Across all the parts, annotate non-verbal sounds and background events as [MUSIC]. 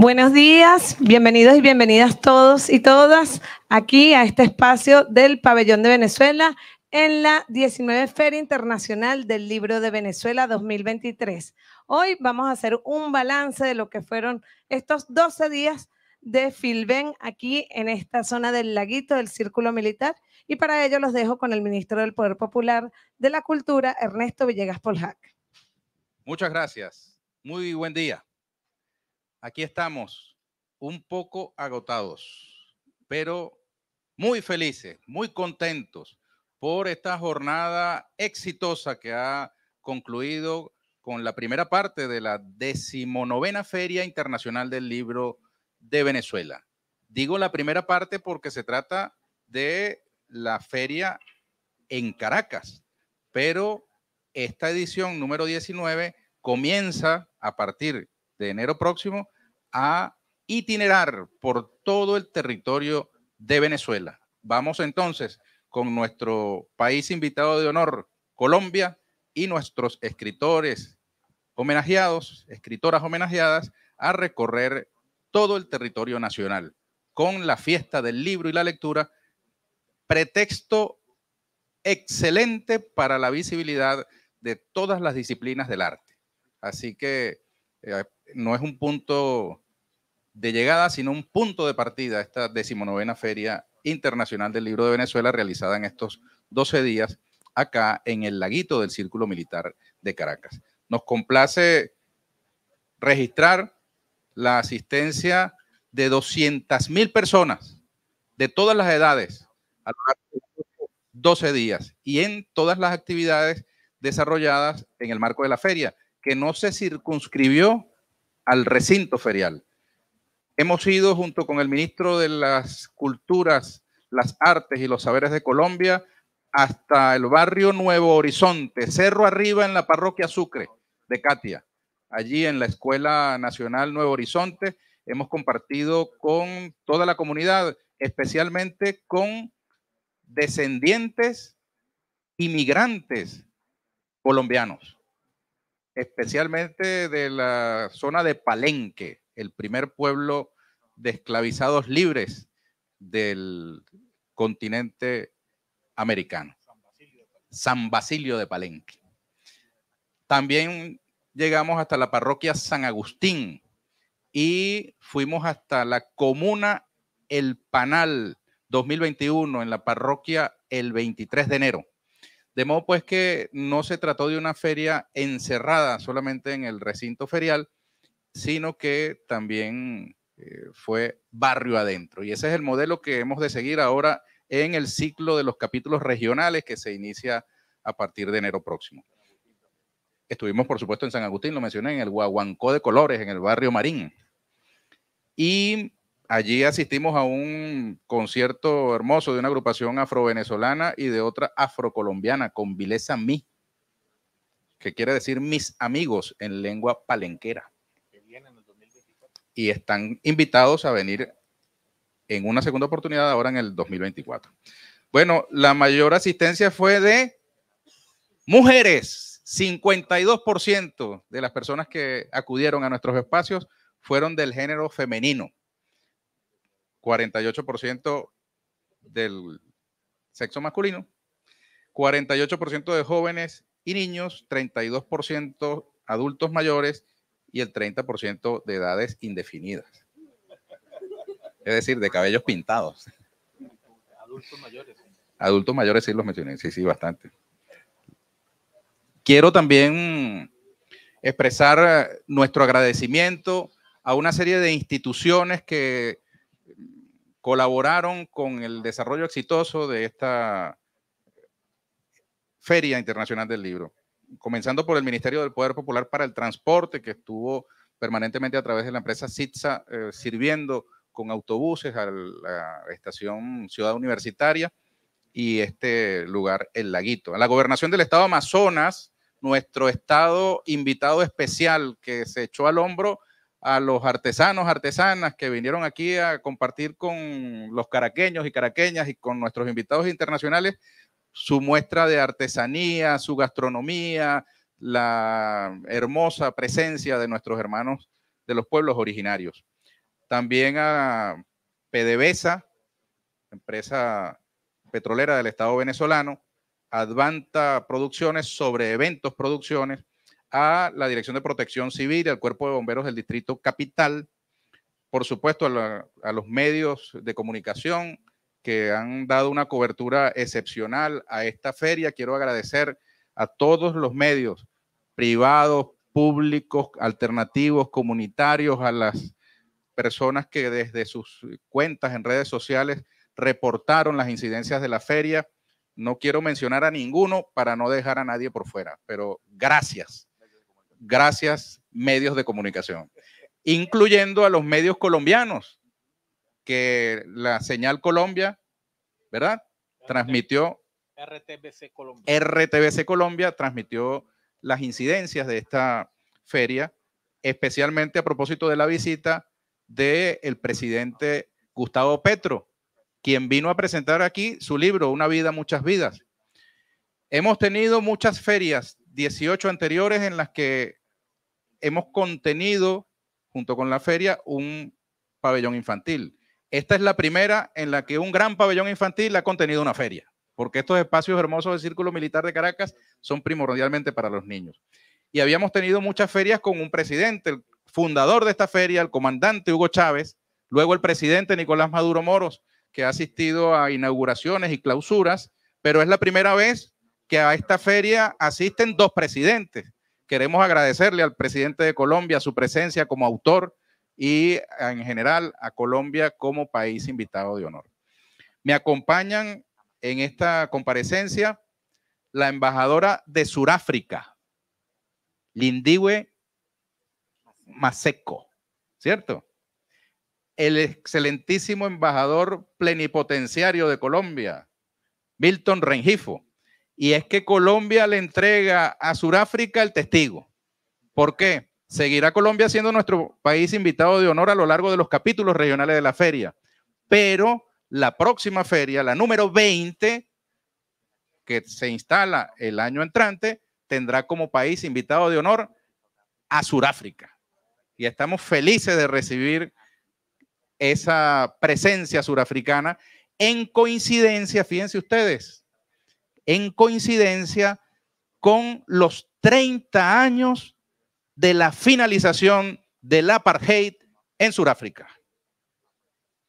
Buenos días, bienvenidos y bienvenidas todos y todas aquí a este espacio del Pabellón de Venezuela en la 19 Feria Internacional del Libro de Venezuela 2023. Hoy vamos a hacer un balance de lo que fueron estos 12 días de Filben aquí en esta zona del laguito del Círculo Militar y para ello los dejo con el ministro del Poder Popular de la Cultura, Ernesto Villegas Poljac. Muchas gracias. Muy buen día aquí estamos, un poco agotados, pero muy felices, muy contentos por esta jornada exitosa que ha concluido con la primera parte de la decimonovena Feria Internacional del Libro de Venezuela. Digo la primera parte porque se trata de la feria en Caracas, pero esta edición número 19 comienza a partir de enero próximo a itinerar por todo el territorio de Venezuela. Vamos entonces con nuestro país invitado de honor, Colombia, y nuestros escritores homenajeados, escritoras homenajeadas, a recorrer todo el territorio nacional con la fiesta del libro y la lectura, pretexto excelente para la visibilidad de todas las disciplinas del arte. Así que eh, no es un punto de llegada, sino un punto de partida, esta decimonovena Feria Internacional del Libro de Venezuela realizada en estos 12 días acá en el laguito del Círculo Militar de Caracas. Nos complace registrar la asistencia de 200.000 mil personas de todas las edades a lo largo de 12 días y en todas las actividades desarrolladas en el marco de la feria que no se circunscribió al recinto ferial. Hemos ido junto con el ministro de las Culturas, las Artes y los Saberes de Colombia hasta el barrio Nuevo Horizonte, Cerro Arriba en la parroquia Sucre de Katia. Allí en la Escuela Nacional Nuevo Horizonte hemos compartido con toda la comunidad, especialmente con descendientes inmigrantes colombianos especialmente de la zona de Palenque, el primer pueblo de esclavizados libres del continente americano, San Basilio de Palenque. También llegamos hasta la parroquia San Agustín y fuimos hasta la comuna El Panal 2021 en la parroquia el 23 de enero. De modo pues que no se trató de una feria encerrada solamente en el recinto ferial, sino que también eh, fue barrio adentro. Y ese es el modelo que hemos de seguir ahora en el ciclo de los capítulos regionales que se inicia a partir de enero próximo. Estuvimos, por supuesto, en San Agustín, lo mencioné, en el Guaguancó de Colores, en el barrio Marín. Y allí asistimos a un concierto hermoso de una agrupación afrovenezolana y de otra afrocolombiana con Vileza Mi, que quiere decir mis amigos en lengua palenquera. Y están invitados a venir en una segunda oportunidad ahora en el 2024. Bueno, la mayor asistencia fue de mujeres. 52% de las personas que acudieron a nuestros espacios fueron del género femenino 48% del sexo masculino, 48% de jóvenes y niños, 32% adultos mayores y el 30% de edades indefinidas. Es decir, de cabellos pintados. Adultos mayores. Adultos mayores sí los mencioné, sí, sí, bastante. Quiero también expresar eh, nuestro agradecimiento a una serie de instituciones que colaboraron con el desarrollo exitoso de esta Feria Internacional del Libro, comenzando por el Ministerio del Poder Popular para el Transporte, que estuvo permanentemente a través de la empresa CITSA eh, sirviendo con autobuses a la estación Ciudad Universitaria y este lugar, el laguito. A la gobernación del estado Amazonas, nuestro estado invitado especial que se echó al hombro a los artesanos, artesanas que vinieron aquí a compartir con los caraqueños y caraqueñas y con nuestros invitados internacionales su muestra de artesanía, su gastronomía, la hermosa presencia de nuestros hermanos de los pueblos originarios. También a PDVSA, empresa petrolera del Estado venezolano, Advanta Producciones sobre Eventos Producciones, a la Dirección de Protección Civil, y al Cuerpo de Bomberos del Distrito Capital, por supuesto a los medios de comunicación que han dado una cobertura excepcional a esta feria. Quiero agradecer a todos los medios privados, públicos, alternativos, comunitarios, a las personas que desde sus cuentas en redes sociales reportaron las incidencias de la feria. No quiero mencionar a ninguno para no dejar a nadie por fuera, pero gracias gracias medios de comunicación, incluyendo a los medios colombianos, que la señal Colombia, ¿verdad? Transmitió. RTBC Colombia. RTBC Colombia transmitió las incidencias de esta feria, especialmente a propósito de la visita del presidente Gustavo Petro, quien vino a presentar aquí su libro, Una vida, muchas vidas. Hemos tenido muchas ferias 18 anteriores en las que hemos contenido, junto con la feria, un pabellón infantil. Esta es la primera en la que un gran pabellón infantil ha contenido una feria, porque estos espacios hermosos del Círculo Militar de Caracas son primordialmente para los niños. Y habíamos tenido muchas ferias con un presidente, el fundador de esta feria, el comandante Hugo Chávez, luego el presidente Nicolás Maduro Moros, que ha asistido a inauguraciones y clausuras, pero es la primera vez que a esta feria asisten dos presidentes. Queremos agradecerle al presidente de Colombia su presencia como autor y en general a Colombia como país invitado de honor. Me acompañan en esta comparecencia la embajadora de Suráfrica, Lindiwe Maseko, ¿cierto? El excelentísimo embajador plenipotenciario de Colombia, Milton Rengifo y es que Colombia le entrega a Sudáfrica el testigo. ¿Por qué? Seguirá Colombia siendo nuestro país invitado de honor a lo largo de los capítulos regionales de la feria, pero la próxima feria, la número 20, que se instala el año entrante, tendrá como país invitado de honor a Sudáfrica. Y estamos felices de recibir esa presencia surafricana en coincidencia, fíjense ustedes, en coincidencia con los 30 años de la finalización del apartheid en Sudáfrica,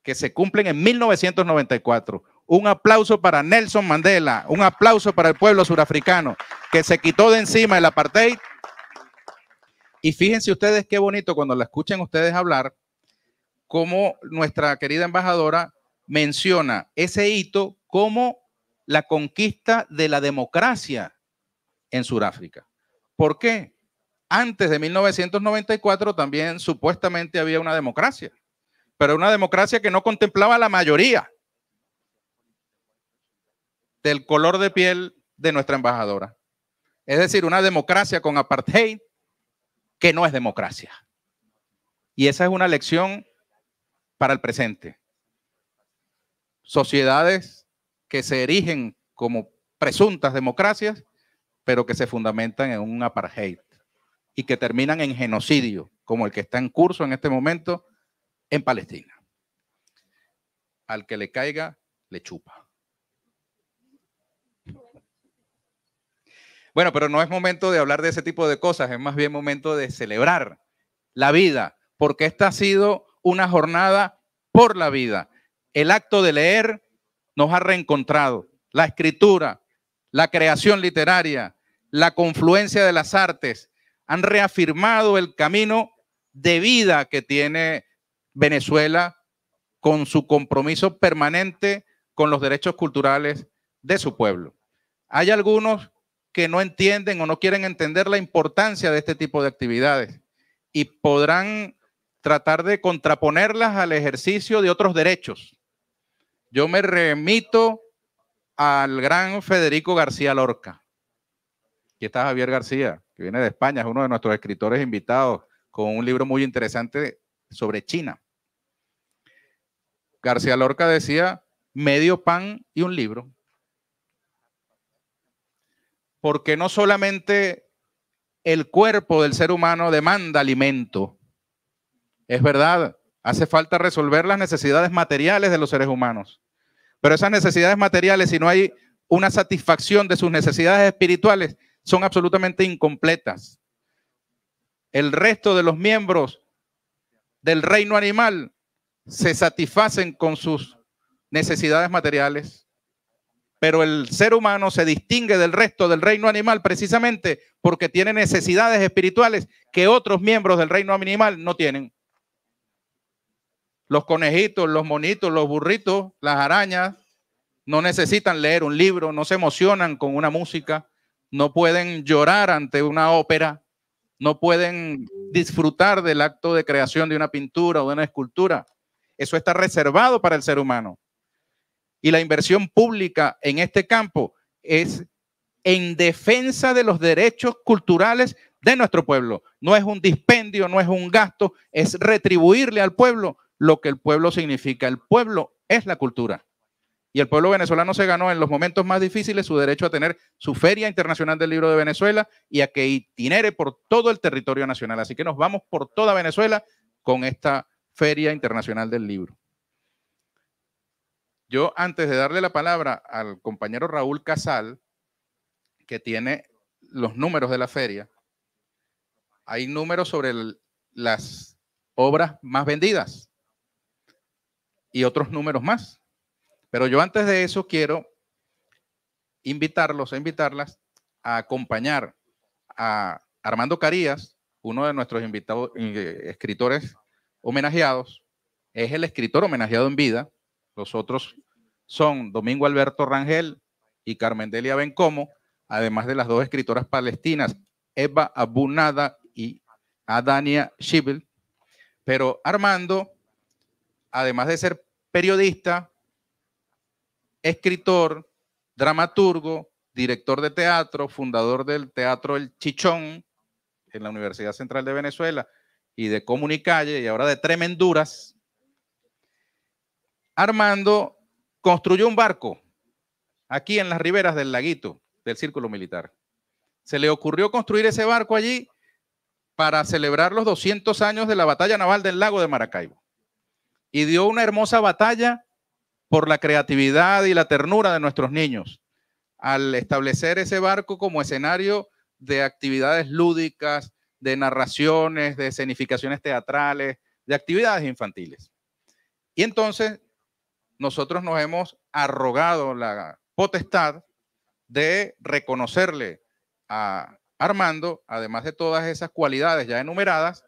que se cumplen en 1994. Un aplauso para Nelson Mandela, un aplauso para el pueblo surafricano que se quitó de encima el apartheid. Y fíjense ustedes qué bonito cuando la escuchen ustedes hablar, como nuestra querida embajadora menciona ese hito como la conquista de la democracia en Sudáfrica. ¿Por qué? Antes de 1994 también supuestamente había una democracia, pero una democracia que no contemplaba la mayoría del color de piel de nuestra embajadora. Es decir, una democracia con apartheid que no es democracia. Y esa es una lección para el presente. Sociedades que se erigen como presuntas democracias, pero que se fundamentan en un apartheid y que terminan en genocidio, como el que está en curso en este momento en Palestina. Al que le caiga, le chupa. Bueno, pero no es momento de hablar de ese tipo de cosas, es más bien momento de celebrar la vida, porque esta ha sido una jornada por la vida. El acto de leer nos ha reencontrado. La escritura, la creación literaria, la confluencia de las artes han reafirmado el camino de vida que tiene Venezuela con su compromiso permanente con los derechos culturales de su pueblo. Hay algunos que no entienden o no quieren entender la importancia de este tipo de actividades y podrán tratar de contraponerlas al ejercicio de otros derechos, yo me remito al gran Federico García Lorca. Aquí está Javier García, que viene de España, es uno de nuestros escritores invitados, con un libro muy interesante sobre China. García Lorca decía, medio pan y un libro. Porque no solamente el cuerpo del ser humano demanda alimento, es verdad, Hace falta resolver las necesidades materiales de los seres humanos. Pero esas necesidades materiales, si no hay una satisfacción de sus necesidades espirituales, son absolutamente incompletas. El resto de los miembros del reino animal se satisfacen con sus necesidades materiales, pero el ser humano se distingue del resto del reino animal precisamente porque tiene necesidades espirituales que otros miembros del reino animal no tienen los conejitos, los monitos, los burritos, las arañas, no necesitan leer un libro, no se emocionan con una música, no pueden llorar ante una ópera, no pueden disfrutar del acto de creación de una pintura o de una escultura. Eso está reservado para el ser humano. Y la inversión pública en este campo es en defensa de los derechos culturales de nuestro pueblo. No es un dispendio, no es un gasto, es retribuirle al pueblo lo que el pueblo significa. El pueblo es la cultura. Y el pueblo venezolano se ganó en los momentos más difíciles su derecho a tener su Feria Internacional del Libro de Venezuela y a que itinere por todo el territorio nacional. Así que nos vamos por toda Venezuela con esta Feria Internacional del Libro. Yo antes de darle la palabra al compañero Raúl Casal, que tiene los números de la feria, hay números sobre las obras más vendidas y otros números más. Pero yo antes de eso quiero invitarlos, a invitarlas a acompañar a Armando Carías, uno de nuestros invitados, eh, escritores homenajeados, es el escritor homenajeado en vida. Los otros son Domingo Alberto Rangel y Carmen Delia Bencomo, además de las dos escritoras palestinas, Eva Abunada y Adania Shibel. Pero Armando además de ser periodista, escritor, dramaturgo, director de teatro, fundador del Teatro El Chichón en la Universidad Central de Venezuela y de Comunicalle y ahora de Tremenduras, Armando construyó un barco aquí en las riberas del laguito del Círculo Militar. Se le ocurrió construir ese barco allí para celebrar los 200 años de la batalla naval del lago de Maracaibo y dio una hermosa batalla por la creatividad y la ternura de nuestros niños, al establecer ese barco como escenario de actividades lúdicas, de narraciones, de escenificaciones teatrales, de actividades infantiles. Y entonces nosotros nos hemos arrogado la potestad de reconocerle a Armando, además de todas esas cualidades ya enumeradas,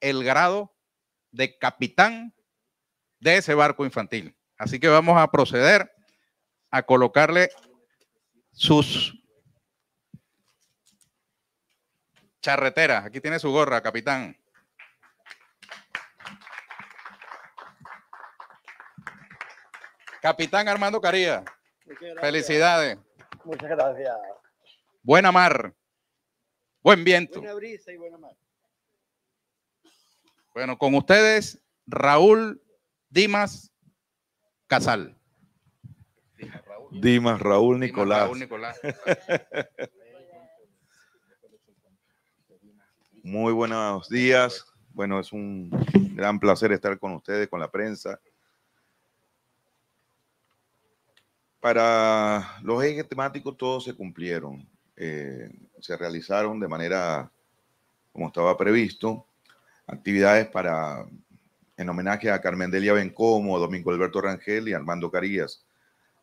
el grado de capitán de ese barco infantil. Así que vamos a proceder a colocarle sus charreteras. Aquí tiene su gorra, capitán. Capitán Armando Caría. Felicidades. Muchas gracias. Buena mar. Buen viento. Buena brisa y buena mar. Bueno, con ustedes, Raúl Dimas Casal. Dimas Raúl Nicolás. Raúl, Nicolás. [LAUGHS] Muy buenos días. Bueno, es un gran placer estar con ustedes, con la prensa. Para los ejes temáticos todos se cumplieron, eh, se realizaron de manera como estaba previsto actividades para en homenaje a Carmen Delia Bencomo, Domingo Alberto Rangel y Armando Carías.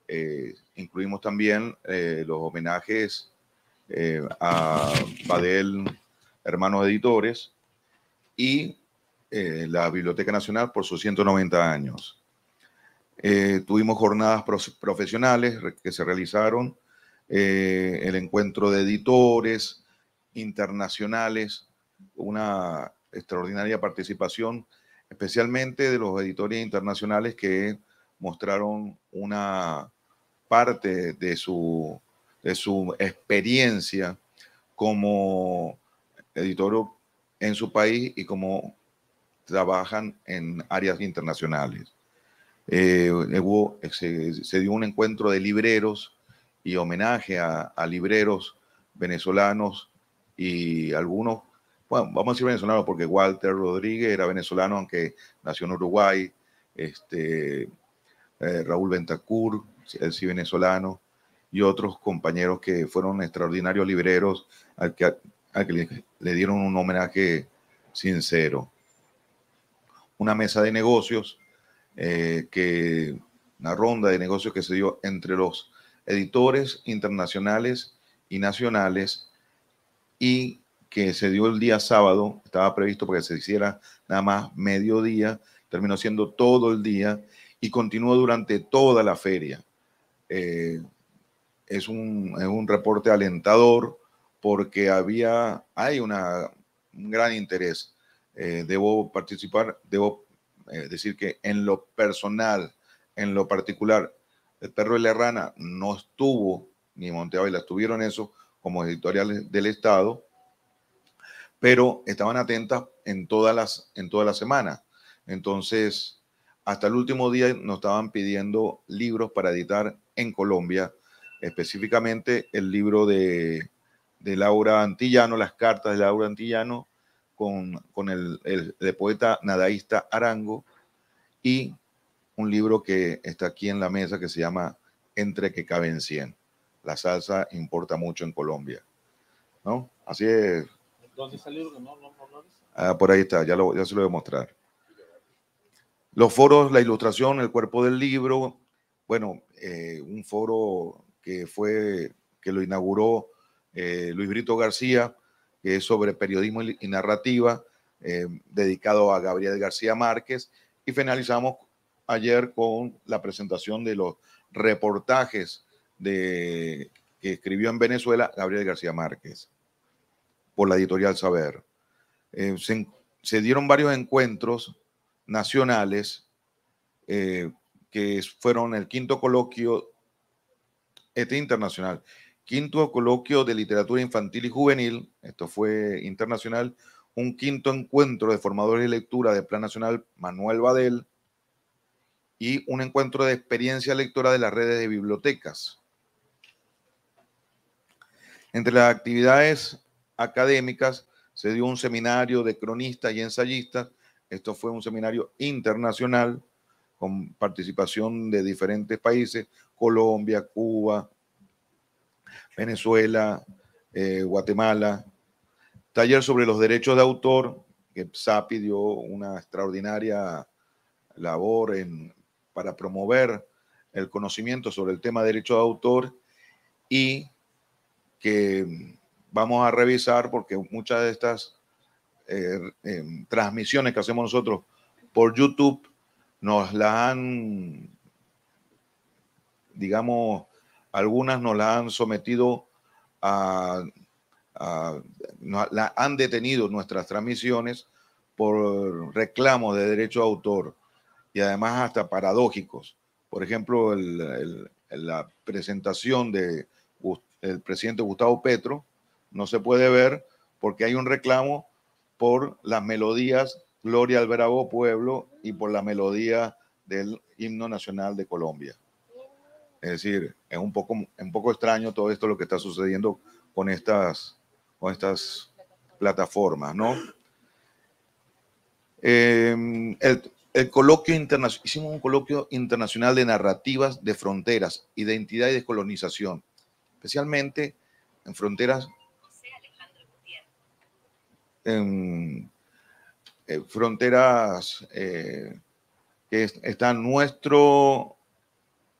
Eh, incluimos también eh, los homenajes eh, a Badel, hermanos editores, y la Biblioteca Nacional por sus 190 años. tuvimos jornadas profesionales que se realizaron, el encuentro de editores internacionales, una extraordinaria participación, especialmente de los editores internacionales que mostraron una parte de su, de su experiencia como editor en su país y como trabajan en áreas internacionales. Eh, se, dio un encuentro de libreros y homenaje a libreros venezolanos y algunos bueno, vamos a decir venezolano porque Walter Rodríguez era venezolano, aunque nació en Uruguay, este, eh, Raúl Ventacur, él sí venezolano, y otros compañeros que fueron extraordinarios libreros al que, que le, dieron un homenaje sincero. Una mesa de negocios, eh, que, una ronda de negocios que se dio entre los editores internacionales y nacionales y que se dio el día sábado, estaba previsto para que se hiciera nada más mediodía, terminó siendo todo el día y continuó durante toda la feria. Eh, es, un, reporte alentador porque había, hay una, un gran interés. Eh, debo participar, debo eh, decir que en lo personal, en lo particular, el perro y la rana no estuvo, ni Montevideo, estuvieron eso como editoriales del Estado, pero estaban atentas en todas las, en toda la semana. Entonces, hasta el último día nos estaban pidiendo libros para editar en Colombia, específicamente el libro de, Laura Antillano, las cartas de Laura Antillano con, el, el, poeta nadaísta Arango y un libro que está aquí en la mesa que se llama Entre que caben 100. La salsa importa mucho en Colombia. ¿No? Así es, ¿Dónde ah, por ahí está, ya, se lo voy a mostrar. Los foros, la ilustración, el cuerpo del libro. Bueno, eh, un foro que fue, que lo inauguró eh, Luis Brito García, que es sobre periodismo y narrativa, eh, dedicado a Gabriel García Márquez. Y finalizamos ayer con la presentación de los reportajes de, que escribió en Venezuela Gabriel García Márquez por la editorial Saber. Eh, se, dieron varios encuentros nacionales eh, que fueron el quinto coloquio, este internacional, quinto coloquio de literatura infantil y juvenil, esto fue internacional, un quinto encuentro de formadores de lectura de Plan Nacional Manuel Badel y un encuentro de experiencia lectora de las redes de bibliotecas. Entre las actividades académicas, se dio un seminario de cronistas y ensayistas. Esto fue un seminario internacional con participación de diferentes países, Colombia, Cuba, Venezuela, eh, Guatemala. Taller sobre los derechos de autor, que SAPI dio una extraordinaria labor en, para promover el conocimiento sobre el tema de derechos de autor y que vamos a revisar porque muchas de estas eh, eh, transmisiones que hacemos nosotros por YouTube nos la han, digamos, algunas nos la han sometido a, nos, la, han detenido nuestras transmisiones por reclamo de derecho de autor y además hasta paradójicos. Por ejemplo, la presentación del presidente Gustavo Petro, no se puede ver porque hay un reclamo por las melodías Gloria al Bravo Pueblo y por la melodía del himno nacional de Colombia. Es decir, es un poco, un poco extraño todo esto lo que está sucediendo con estas, con estas plataformas, ¿no? Em, el, coloquio internacional, hicimos un coloquio internacional de narrativas de fronteras, identidad y descolonización, especialmente en fronteras eh, fronteras eh, que están nuestro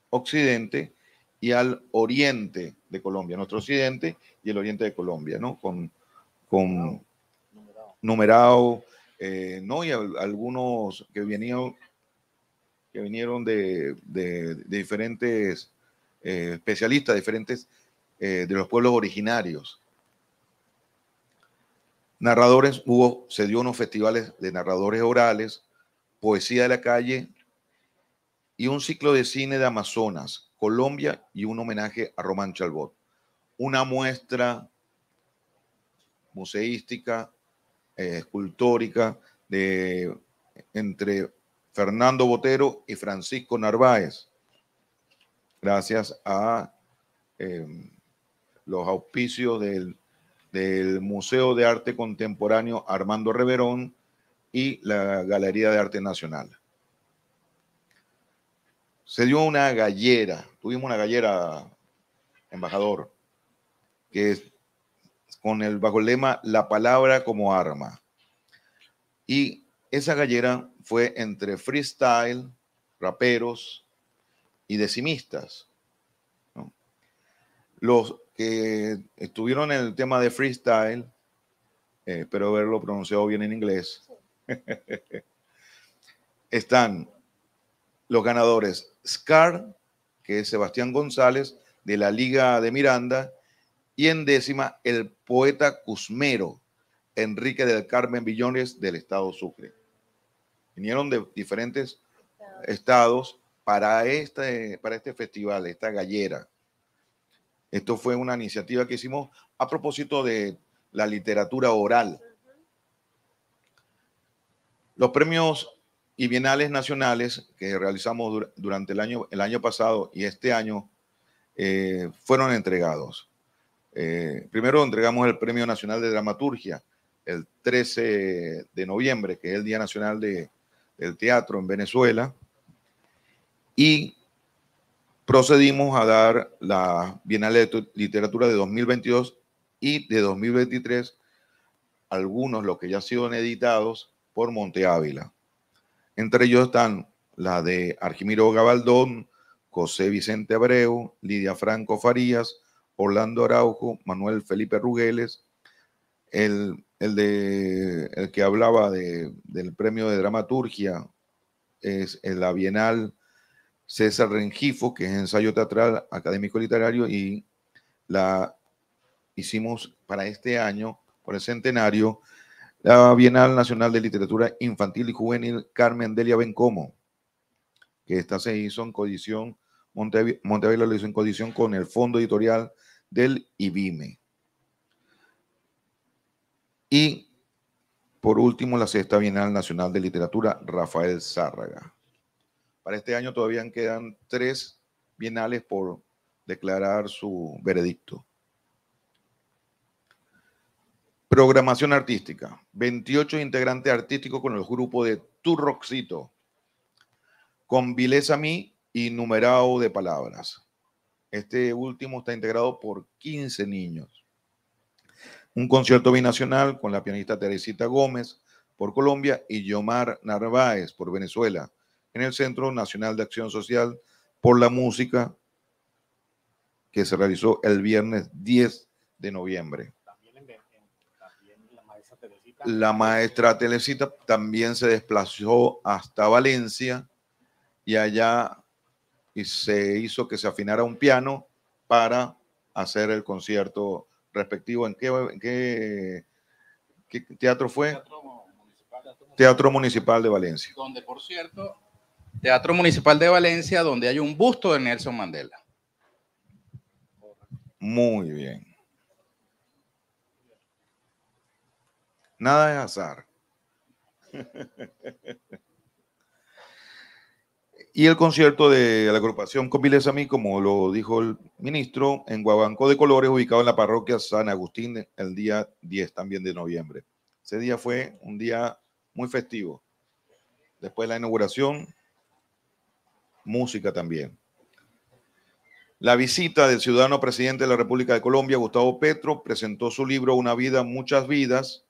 occidente y al oriente de Colombia, nuestro occidente y el oriente de Colombia, ¿no? Con, con numerado, eh, ¿no? Y algunos que que vinieron de, diferentes especialistas, diferentes de los pueblos originarios, narradores, hubo, se dio unos festivales de narradores orales, poesía de la calle y un ciclo de cine de Amazonas, Colombia y un homenaje a Román Chalbot. Una muestra museística, eh, escultórica, de, entre Fernando Botero y Francisco Narváez, gracias a eh, los auspicios del del Museo de Arte Contemporáneo Armando Reverón y la Galería de Arte Nacional. Se dio una gallera, tuvimos una gallera, embajador, que es con el bajo lema La palabra como arma. Y esa gallera fue entre freestyle, raperos y decimistas. Los que estuvieron en el tema de freestyle. Eh, espero haberlo pronunciado bien en inglés. [LAUGHS] Están los ganadores Scar, que es Sebastián González, de la Liga de Miranda, y en décima, el poeta Cusmero, Enrique del Carmen Villones, del Estado Sucre. Vinieron de diferentes estados para este, para este festival, esta gallera. Esto fue una iniciativa que hicimos a propósito de la literatura oral. Los premios y bienales nacionales que realizamos durante el año, el año pasado y este año eh, fueron entregados. Eh, primero entregamos el Premio Nacional de Dramaturgia el 13 de noviembre, que es el Día Nacional de, del Teatro en Venezuela. Y procedimos a dar la Bienal de Literatura de 2022 y de 2023, algunos los que ya han sido editados por Monte Ávila. Entre ellos están la de Argimiro Gabaldón, José Vicente Abreu, Lidia Franco Farías, Orlando Araujo, Manuel Felipe Rugeles, el, de, el que hablaba del premio de dramaturgia, es la Bienal César Rengifo, que es ensayo teatral académico literario, y la hicimos para este año, por el centenario, la Bienal Nacional de Literatura Infantil y Juvenil Carmen Delia Bencomo, que esta se hizo en codición, Montevideo lo hizo en codición con el Fondo Editorial del IBIME. Y por último, la Sexta Bienal Nacional de Literatura Rafael Zárraga. Para este año todavía quedan tres bienales por declarar su veredicto. Programación artística. 28 integrantes artísticos con el grupo de Roxito. Con a mí y numerado de palabras. Este último está integrado por 15 niños. Un concierto binacional con la pianista Teresita Gómez por Colombia y Yomar Narváez por Venezuela en el Centro Nacional de Acción Social por la Música que se realizó el viernes 10 de noviembre. La maestra Telecita también se desplazó hasta Valencia y allá y se hizo que se afinara un piano para hacer el concierto respectivo. ¿En qué, teatro fue? Teatro municipal, teatro municipal de Valencia. Donde, por cierto, Teatro Municipal de Valencia, donde hay un busto de Nelson Mandela. Muy bien. Nada de azar. y el concierto de la agrupación Conviles a mí, como lo dijo el ministro, en Guabanco de Colores, ubicado en la parroquia San Agustín, el día 10 también de noviembre. Ese día fue un día muy festivo. Después de la inauguración, música también. La visita del ciudadano presidente de la República de Colombia, Gustavo Petro, presentó su libro Una vida, muchas vidas.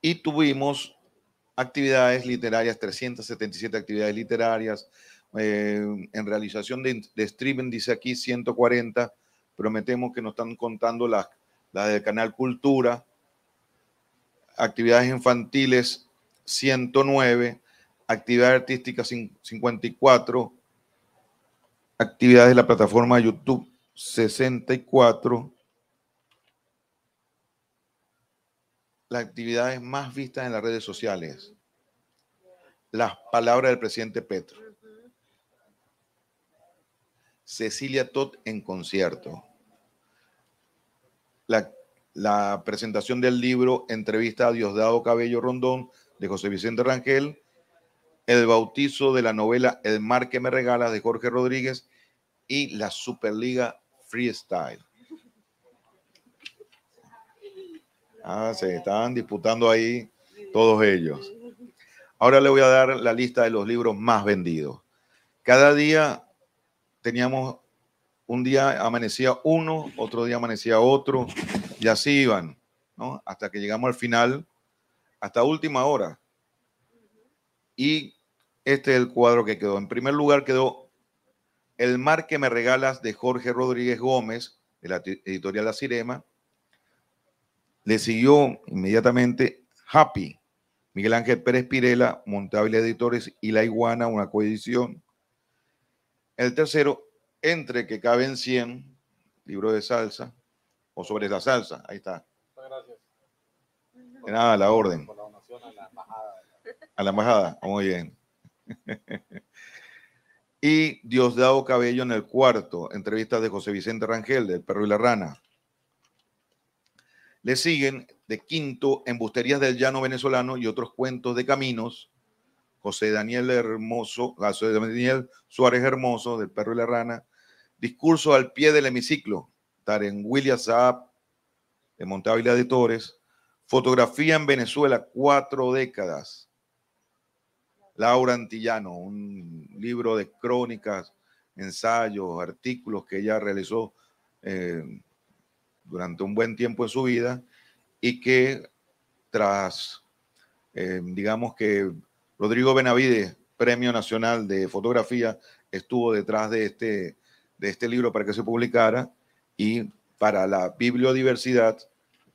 Y tuvimos actividades literarias, 377 actividades literarias, eh, en realización de, streaming, dice aquí 140, prometemos que nos están contando las, las del canal Cultura, actividades infantiles 109, Actividad Artística 54, actividades de la plataforma YouTube 64, las actividades más vistas en las redes sociales, las palabras del presidente Petro, Cecilia Todd en concierto, la, la presentación del libro Entrevista a Diosdado Cabello Rondón de José Vicente Rangel, el bautizo de la novela El mar que me regala de Jorge Rodríguez y la Superliga Freestyle. Ah, se estaban disputando ahí todos ellos. Ahora le voy a dar la lista de los libros más vendidos. Cada día teníamos, un día amanecía uno, otro día amanecía otro, y así iban, ¿no? Hasta que llegamos al final, hasta última hora. Y este es el cuadro que quedó. En primer lugar quedó El mar que me regalas de Jorge Rodríguez Gómez, de la editorial La Cirema. Le siguió inmediatamente Happy, Miguel Ángel Pérez Pirela, Montable Editores y La Iguana, una coedición. El tercero, Entre que caben 100, libro de salsa, o sobre la salsa, ahí está. Gracias. De nada, la orden. A la embajada, muy bien. [LAUGHS] y Diosdado Cabello en el cuarto, entrevistas de José Vicente Rangel, del Perro y la Rana. Le siguen de quinto, Embusterías del Llano Venezolano y otros cuentos de caminos, José Daniel Hermoso, ah, José Daniel Suárez Hermoso, del Perro y la Rana, Discurso al pie del hemiciclo, Taren William Saab, de Montávila Editores. Fotografía en Venezuela, cuatro décadas, Laura Antillano, un libro de crónicas, ensayos, artículos que ella realizó eh, durante un buen tiempo en su vida y que tras, eh, digamos que Rodrigo Benavides, Premio Nacional de Fotografía, estuvo detrás de este, de este libro para que se publicara y para la bibliodiversidad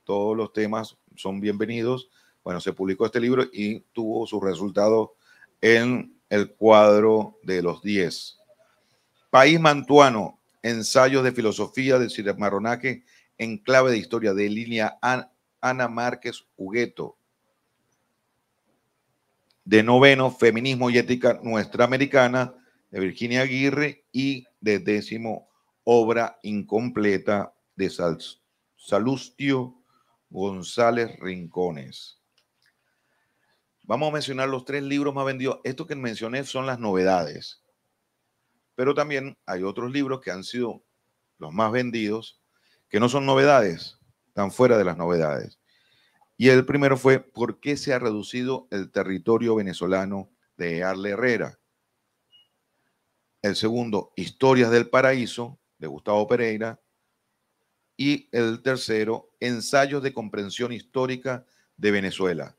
todos los temas son bienvenidos. Bueno, se publicó este libro y tuvo sus resultados en el cuadro de los 10. País Mantuano, ensayos de filosofía de Marronaque en clave de historia de línea Ana Márquez Hugueto. De noveno, Feminismo y Ética Nuestra Americana de Virginia Aguirre y de décimo, Obra Incompleta de Salustio González Rincones. Vamos a mencionar los tres libros más vendidos. Esto que mencioné son las novedades. Pero también hay otros libros que han sido los más vendidos, que no son novedades, están fuera de las novedades. Y el primero fue ¿Por qué se ha reducido el territorio venezolano de Arle Herrera? El segundo, Historias del Paraíso, de Gustavo Pereira. Y el tercero, Ensayos de Comprensión Histórica de Venezuela,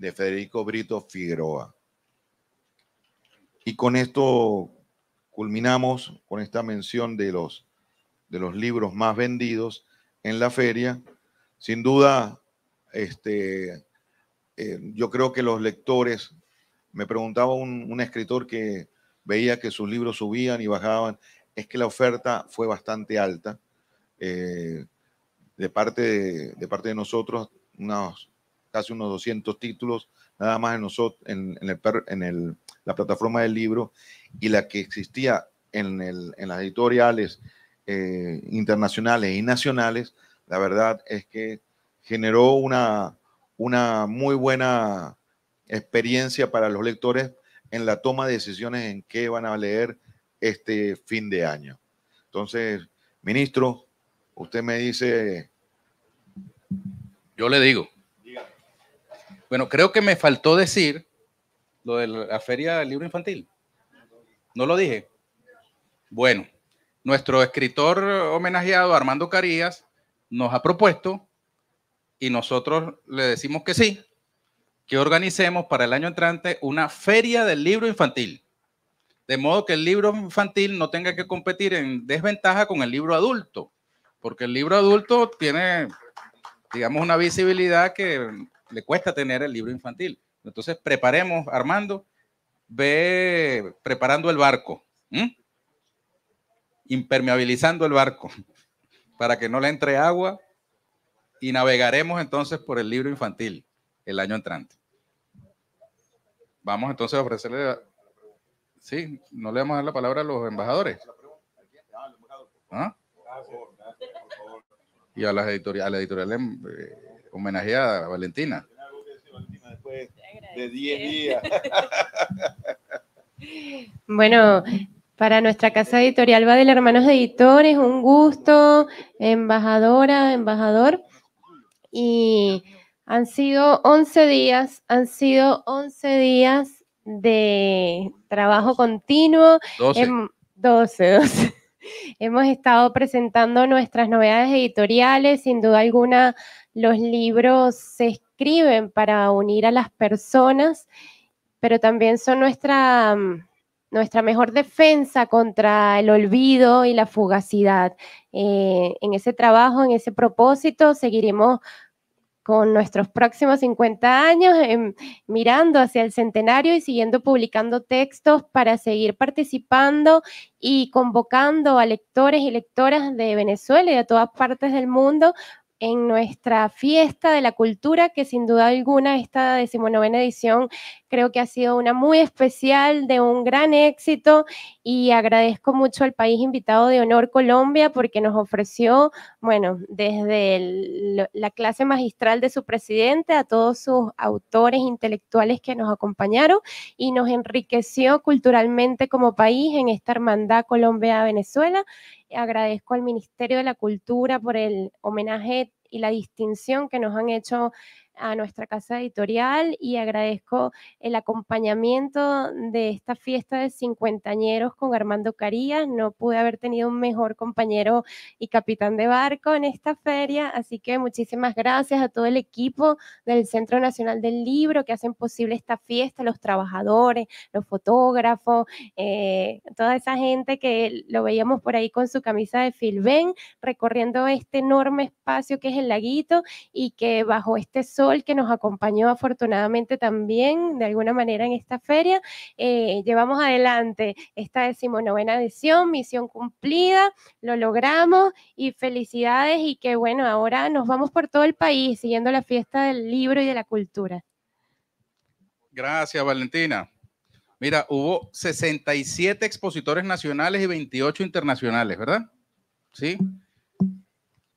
de Federico Brito Figueroa. Y con esto culminamos con esta mención de los, de los libros más vendidos en la feria. Sin duda, este, eh, yo creo que los lectores, me preguntaba un, escritor que veía que sus libros subían y bajaban, es que la oferta fue bastante alta. Eh, de, parte de, de, parte de nosotros, unos casi unos 200 títulos, nada más en, nosotros, en, la plataforma del libro, y la que existía en, las editoriales eh, internacionales y nacionales, la verdad es que generó una, una muy buena experiencia para los lectores en la toma de decisiones en qué van a leer este fin de año. Entonces, ministro, usted me dice... Yo le digo. Bueno, creo que me faltó decir lo de la Feria del Libro Infantil. ¿No lo dije? Bueno, nuestro escritor homenajeado, Armando Carías, nos ha propuesto y nosotros le decimos que sí, que organicemos para el año entrante una feria del libro infantil. De modo que el libro infantil no tenga que competir en desventaja con el libro adulto, porque el libro adulto tiene, digamos, una visibilidad que le cuesta tener el libro infantil. Entonces, preparemos, Armando, ve preparando el barco, impermeabilizando el barco [LAUGHS] para que no le entre agua y navegaremos entonces por el libro infantil el año entrante. Vamos entonces a ofrecerle... Sí, no le vamos a dar la palabra a los embajadores. ¿Ah? Y a, las editoriales, la editorial em, eh, homenajeada, a Valentina de días. [LAUGHS] bueno, para nuestra casa editorial va del Hermanos Editores, un gusto, embajadora, embajador. Y han sido 11 días, han sido 11 días de trabajo continuo. en, 12. 12. Hemos estado presentando nuestras novedades editoriales, sin duda alguna los libros se escriben para unir a las personas, pero también son nuestra, mm, nuestra mejor defensa contra el olvido y la fugacidad. Eh, en ese trabajo, en ese propósito, seguiremos con nuestros próximos 50 años, em, mirando hacia el centenario y siguiendo publicando textos para seguir participando y convocando a lectores y lectoras de Venezuela y de todas partes del mundo en nuestra fiesta de la cultura, que sin duda alguna esta decimonovena edición Creo que ha sido una muy especial, de un gran éxito y agradezco mucho al país invitado de honor Colombia porque nos ofreció, bueno, desde la clase magistral de su presidente a todos sus autores intelectuales que nos acompañaron y nos enriqueció culturalmente como país en esta hermandad Colombia-Venezuela. Agradezco al Ministerio de la Cultura por el homenaje y la distinción que nos han hecho a nuestra casa editorial y agradezco el acompañamiento de esta fiesta de cincuentañeros con Armando Carías. No pude haber tenido un mejor compañero y capitán de barco en esta feria, así que muchísimas gracias a todo el equipo del Centro Nacional del Libro que hacen posible esta fiesta, los trabajadores, los fotógrafos, eh, toda esa gente que lo veíamos por ahí con su camisa de Filben recorriendo este enorme espacio que es el laguito y que bajo este sol que nos acompañó afortunadamente también de alguna manera en esta feria. Eh, llevamos adelante esta decimonovena edición, misión cumplida, lo logramos y felicidades y que bueno, ahora nos vamos por todo el país siguiendo la fiesta del libro y de la cultura. Gracias, Valentina. Mira, hubo 67 expositores nacionales y 28 internacionales, ¿verdad? Sí.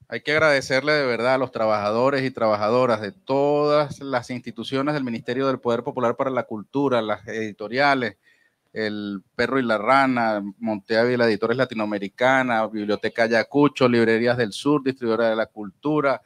Hay que agradecerle de verdad a los trabajadores y trabajadoras de todas las instituciones del Ministerio del Poder Popular para la Cultura, las editoriales, El Perro y la Rana, la Editores Latinoamericana, Biblioteca Ayacucho, Librerías del Sur, Distribuidora de la Cultura,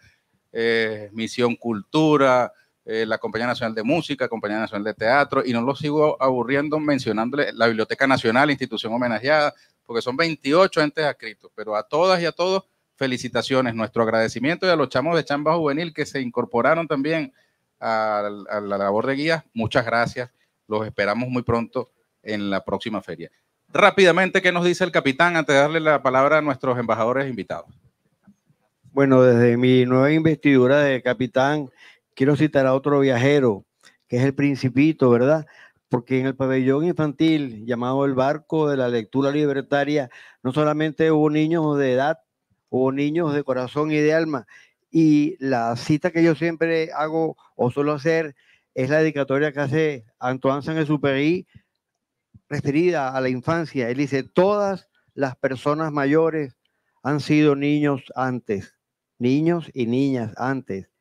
eh, Misión Cultura, eh, la Compañía Nacional de Música, Compañía Nacional de Teatro, y no lo sigo aburriendo mencionándole la Biblioteca Nacional, institución homenajeada, porque son 28 entes adscritos, pero a todas y a todos felicitaciones, nuestro agradecimiento y a los chamos de Chamba Juvenil que se incorporaron también a, la labor de guía, Muchas gracias. Los esperamos muy pronto en la próxima feria. Rápidamente, ¿qué nos dice el capitán antes de darle la palabra a nuestros embajadores invitados? Bueno, desde mi nueva investidura de capitán, quiero citar a otro viajero, que es el Principito, ¿verdad? Porque en el pabellón infantil llamado el Barco de la Lectura Libertaria, no solamente hubo niños de edad o niños de corazón y de alma. Y la cita que yo siempre hago o suelo hacer es la dedicatoria que hace Antoine Saint-Exupéry referida a la infancia. Él dice, todas las personas mayores han sido niños antes, niños y niñas antes,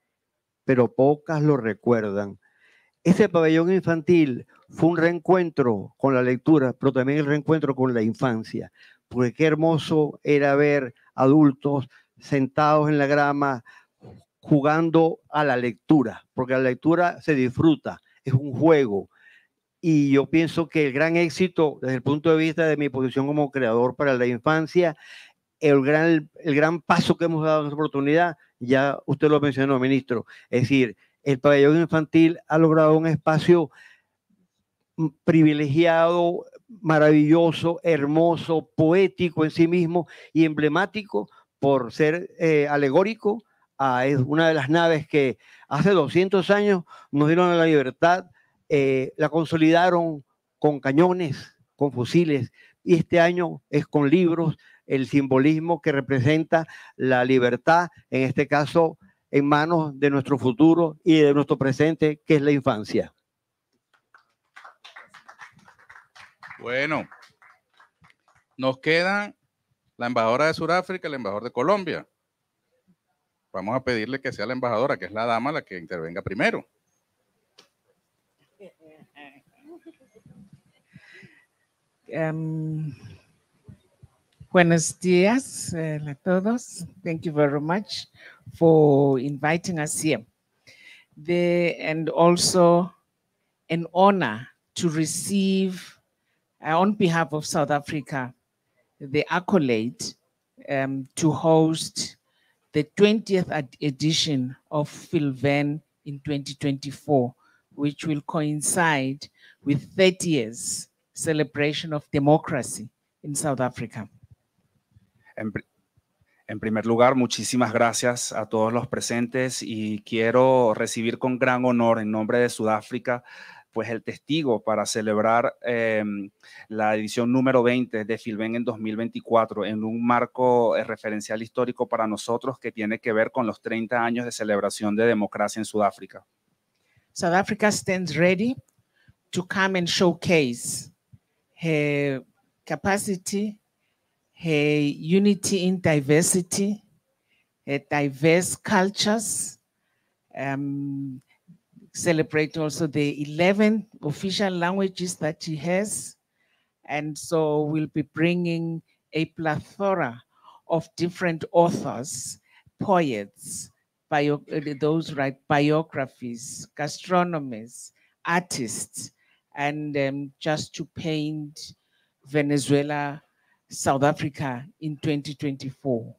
pero pocas lo recuerdan. Ese pabellón infantil fue un reencuentro con la lectura, pero también el reencuentro con la infancia, porque qué hermoso era ver adultos sentados en la grama jugando a la lectura, porque la lectura se disfruta, es un juego. Y yo pienso que el gran éxito, desde el punto de vista de mi posición como creador para la infancia, el gran, el gran paso que hemos dado en esta oportunidad, ya usted lo mencionó, ministro, es decir, el pabellón infantil ha logrado un espacio privilegiado, maravilloso, hermoso, poético en sí mismo y emblemático por ser eh, alegórico ah, es una de las naves que hace 200 años nos dieron la libertad, eh, la consolidaron con cañones, con fusiles, y este año es con libros, el simbolismo que representa la libertad, en este caso en manos de nuestro futuro y de nuestro presente, que es la infancia. Bueno, nos quedan la embajadora de Sudáfrica y el embajador de Colombia. Vamos a pedirle que sea la embajadora, que es la dama, la que intervenga primero. Em, buenos días eh, a todos. Thank you very much for inviting us here. The, and also an honor to receive on behalf of South Africa the accolade um, to host the 20th ad- edition of Philven in 2024, which will coincide with 30 years celebration of democracy in South Africa. En, en primer lugar, muchísimas gracias a todos los presentes y quiero recibir con gran honor en nombre de Sudáfrica pues el testigo para celebrar em, la edición número 20 de Filben en 2024 en un marco eh, referencial histórico para nosotros que tiene que ver con los 30 años de celebración de democracia en Sudáfrica. South Africa stands ready to come and showcase her capacity, her unity in diversity, her diverse cultures, um, celebrate also the 11 official languages that she has. And so we'll be bringing a plethora of different authors, poets, bio, uh, those write biographies, gastronomers, artists, and um, just to paint Venezuela, South Africa in 2024.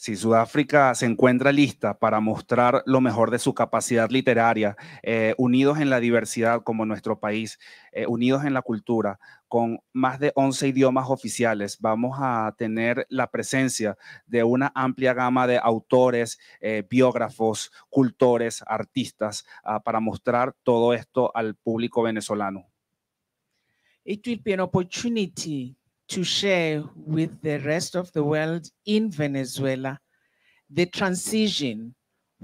si Sudáfrica se encuentra lista para mostrar lo mejor de su capacidad literaria, eh, unidos en la diversidad como nuestro país, eh, unidos en la cultura, con más de 11 idiomas oficiales, vamos a tener la presencia de una amplia gama de autores, eh, biógrafos, cultores, artistas, ah, para mostrar todo esto al público venezolano. It will be an opportunity to share with the rest of the world in Venezuela the transition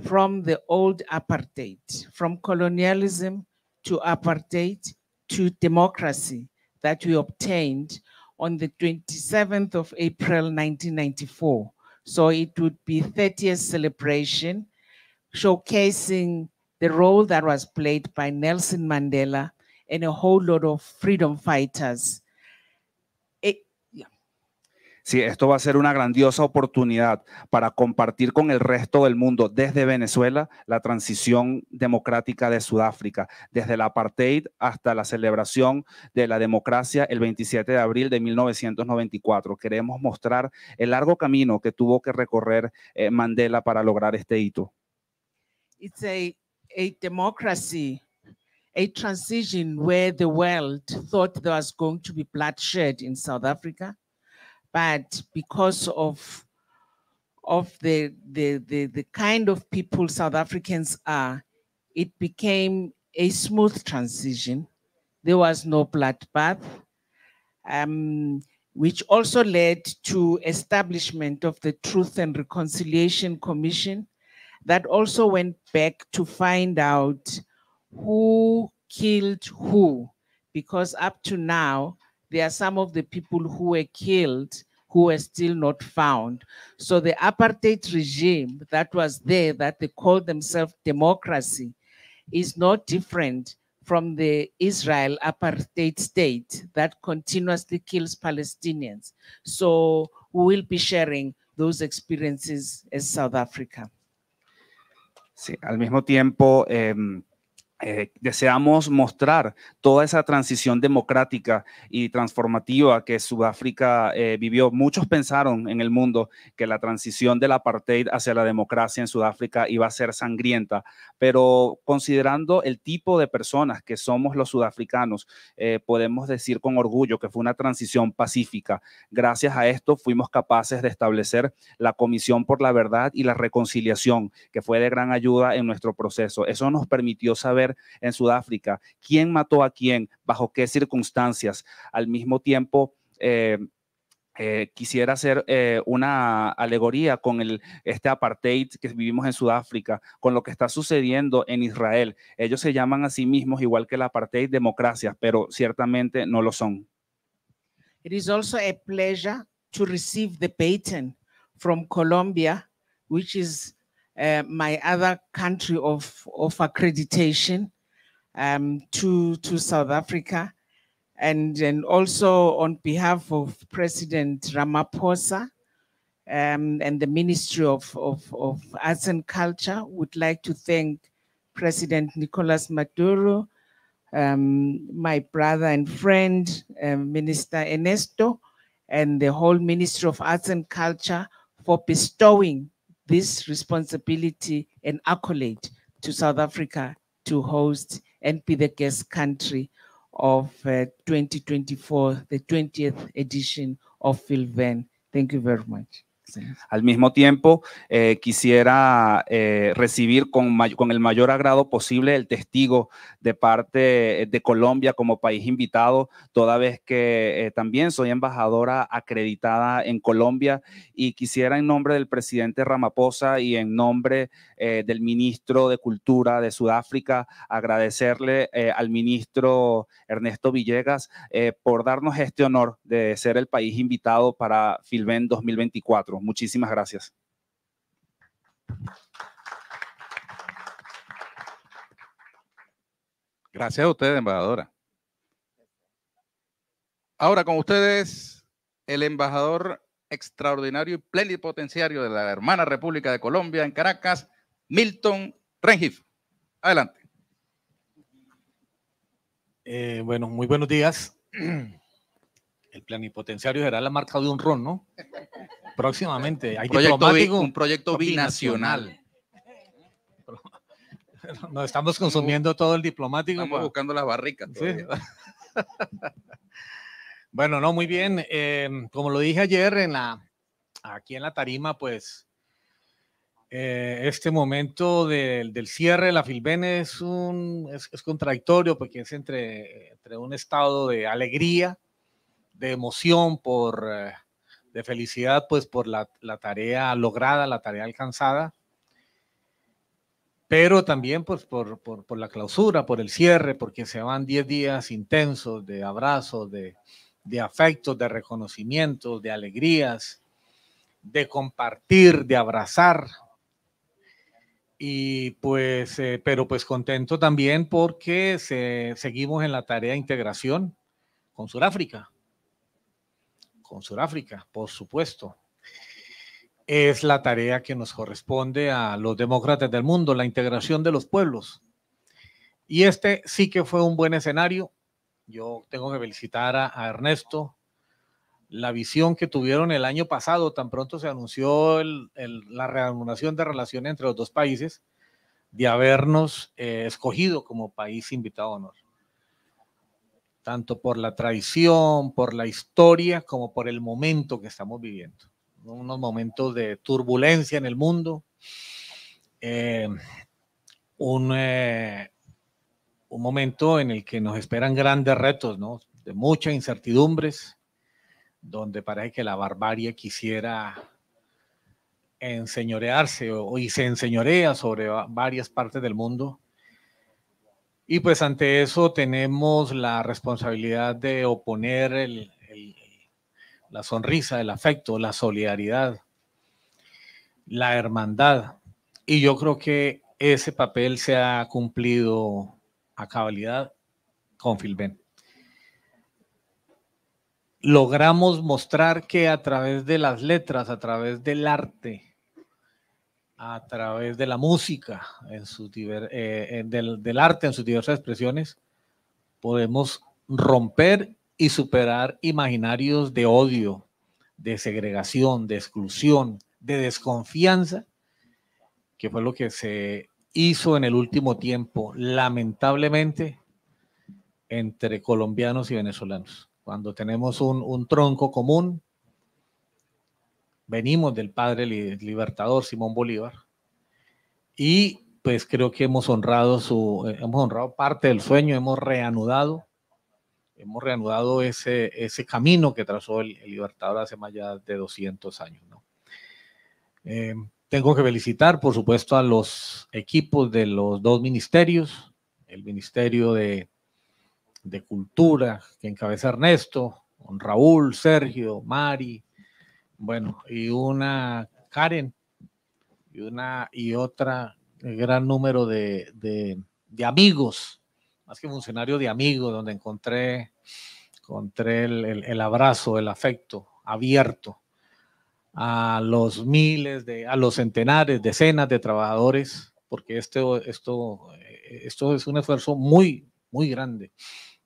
from the old apartheid, from colonialism to apartheid to democracy that we obtained on the 27th of April 1994. So it would be 30th celebration showcasing the role that was played by Nelson Mandela and a whole lot of freedom fighters Sí, esto va a ser una grandiosa oportunidad para compartir con el resto del mundo, desde Venezuela, la transición democrática de Sudáfrica, desde el apartheid hasta la celebración de la democracia el 27 de abril de 1994. Queremos mostrar el largo camino que tuvo que recorrer eh, Mandela para lograr este hito. It's a, a democracy. a transition where the world thought there was going to be bloodshed in South Africa. but because of of the, the the the kind of people South Africans are, it became a smooth transition. There was no bloodbath, um, which also led to establishment of the Truth and Reconciliation Commission, that also went back to find out who killed who, because up to now there are some of the people who were killed who were still not found. So the apartheid regime that was there, that they called themselves democracy, is not different from the Israel apartheid state that continuously kills Palestinians. So we will be sharing those experiences as South Africa. Sí, al mismo tiempo, eh, Eh, deseamos mostrar toda esa transición democrática y transformativa que Sudáfrica eh, vivió. Muchos pensaron en el mundo que la transición del apartheid hacia la democracia en Sudáfrica iba a ser sangrienta, pero considerando el tipo de personas que somos los sudafricanos, eh, podemos decir con orgullo que fue una transición pacífica. Gracias a esto fuimos capaces de establecer la Comisión por la Verdad y la Reconciliación, que fue de gran ayuda en nuestro proceso. Eso nos permitió saber en Sudáfrica, quién mató a quién, bajo qué circunstancias. Al mismo tiempo, eh, eh, quisiera hacer eh, una alegoría con el, este apartheid que vivimos en Sudáfrica, con lo que está sucediendo en Israel. Ellos se llaman a sí mismos igual que el apartheid democracias, pero ciertamente no lo son. It is also a pleasure to receive the patent from Colombia, which is uh, my other country of, of accreditation um, to, to South Africa. And, and also on behalf of President Ramaphosa um, and the Ministry of, of, of Arts and Culture, would like to thank President Nicolas Maduro, um, my brother and friend, um, Minister Ernesto, and the whole Ministry of Arts and Culture for bestowing this responsibility and accolade to South Africa to host and be the guest country of uh, 2024, the 20th edition of Philven. Thank you very much. Al mismo tiempo, eh, quisiera eh, recibir con, el mayor agrado posible el testigo de parte eh, de Colombia como país invitado, toda vez que también soy embajadora acreditada en Colombia y quisiera en nombre del presidente Ramaposa y en nombre del ministro de Cultura de Sudáfrica agradecerle al ministro Ernesto Villegas por darnos este honor de ser el país invitado para Filben 2024. Muchísimas gracias. Gracias a ustedes, embajadora. Ahora con ustedes, el embajador extraordinario y plenipotenciario de la hermana República de Colombia en Caracas, Milton Rengif. Adelante. Eh, bueno, muy buenos días. [CLEARS THROAT] El plenipotenciario será la marca de un ron, ¿no? Próximamente. Hay un, proyecto, un proyecto binacional. [LAUGHS] Nos estamos consumiendo todo el diplomático. Estamos buscando la barrica. [LAUGHS] bueno, no, muy bien. Eh, como lo dije ayer en la, aquí en la tarima, pues eh, este momento del cierre de la Filbene es, un, contradictorio porque es entre, entre un estado de alegría de emoción, por, eh, de felicidad, pues por la, tarea lograda, la tarea alcanzada, pero también pues, por, la clausura, por el cierre, porque se van 10 días intensos de abrazos, de, de afectos, de reconocimientos, de alegrías, de compartir, de abrazar. Y pues, eh, pero pues contento también porque seguimos en la tarea de integración con Sudáfrica con Sudáfrica, por supuesto. Es la tarea que nos corresponde a los demócratas del mundo, la integración de los pueblos. Y este sí que fue un buen escenario. Yo tengo que felicitar a, Ernesto. La visión que tuvieron el año pasado, tan pronto se anunció la reanudación de relaciones entre los dos países, de habernos eh, escogido como país invitado a honor tanto por la tradición, por la historia, como por el momento que estamos viviendo. Unos momentos de turbulencia en el mundo, eh, eh, un, momento en el que nos esperan grandes retos, de muchas incertidumbres, donde parece que la barbarie quisiera enseñorearse o, y se enseñorea sobre varias partes del mundo y pues ante eso tenemos la responsabilidad de oponer la sonrisa, el afecto, la solidaridad, la hermandad. Y yo creo que ese papel se ha cumplido a cabalidad con Filben. Logramos mostrar que a través de las letras, a través del arte, a través de la música, en su eh, del, arte en sus diversas expresiones, podemos romper y superar imaginarios de odio, de segregación, de exclusión, de desconfianza, que fue lo que se hizo en el último tiempo, lamentablemente, entre colombianos y venezolanos. Cuando tenemos un tronco común, venimos del padre libertador Simón Bolívar y pues creo que hemos honrado su eh, hemos honrado parte del sueño, hemos reanudado hemos reanudado ese, ese camino que trazó el, libertador hace más ya de 200 años, eh, tengo que felicitar, por supuesto, a los equipos de los dos ministerios, el Ministerio de, de Cultura, que encabeza Ernesto, Raúl, Sergio, Mari, bueno, y una Karen y una y otra gran número de, amigos, más que funcionario de amigos, donde encontré, encontré el, abrazo, el afecto abierto a los miles de, a los centenares, decenas de trabajadores, porque este, esto, esto es un esfuerzo muy, muy grande,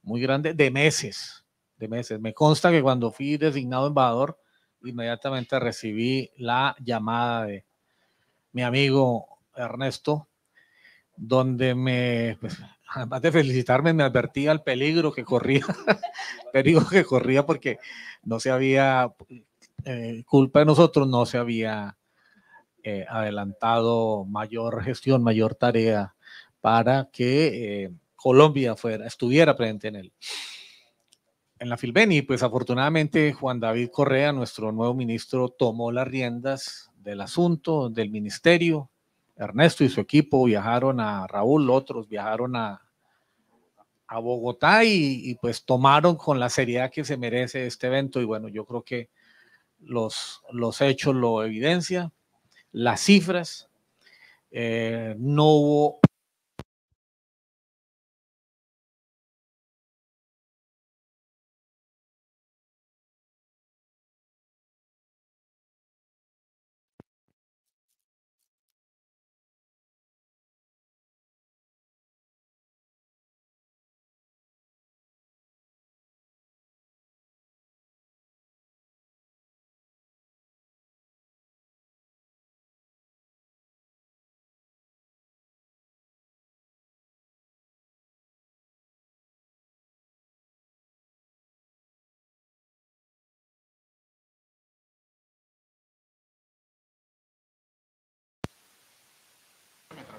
muy grande de meses, de meses. Me consta que cuando fui designado embajador, inmediatamente recibí la llamada de mi amigo Ernesto, donde me, además pues, [LAUGHS] de felicitarme, me advertía el peligro que corría, peligro [LAUGHS] que corría porque no se había, eh, culpa de nosotros, no se había eh, adelantado mayor gestión, mayor tarea para que eh, Colombia fuera, estuviera presente en él en la Filbeni. Pues afortunadamente Juan David Correa, nuestro nuevo ministro, tomó las riendas del asunto, del ministerio. Ernesto y su equipo viajaron a Raúl, otros viajaron a, Bogotá y, pues tomaron con la seriedad que se merece este evento. Y bueno, yo creo que los, los hechos lo evidencia, las cifras. Eh, no hubo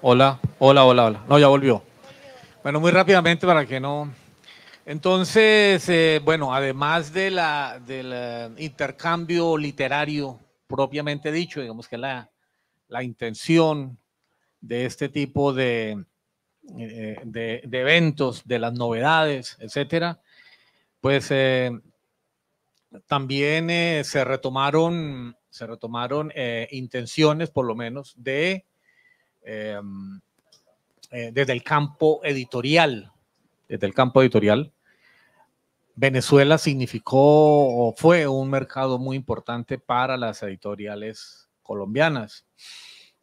Hola, hola, hola, hola. No, ya volvió. Bueno, muy rápidamente para que no. Entonces, eh, bueno, además de la, del eh, intercambio literario propiamente dicho, digamos que la, intención de este tipo eh, de, eventos, de las novedades, etcétera, pues también se retomaron, se retomaron intenciones, por lo menos, de Em, eh, desde el campo editorial. Desde el campo editorial, Venezuela significó o fue un mercado muy importante para las editoriales colombianas,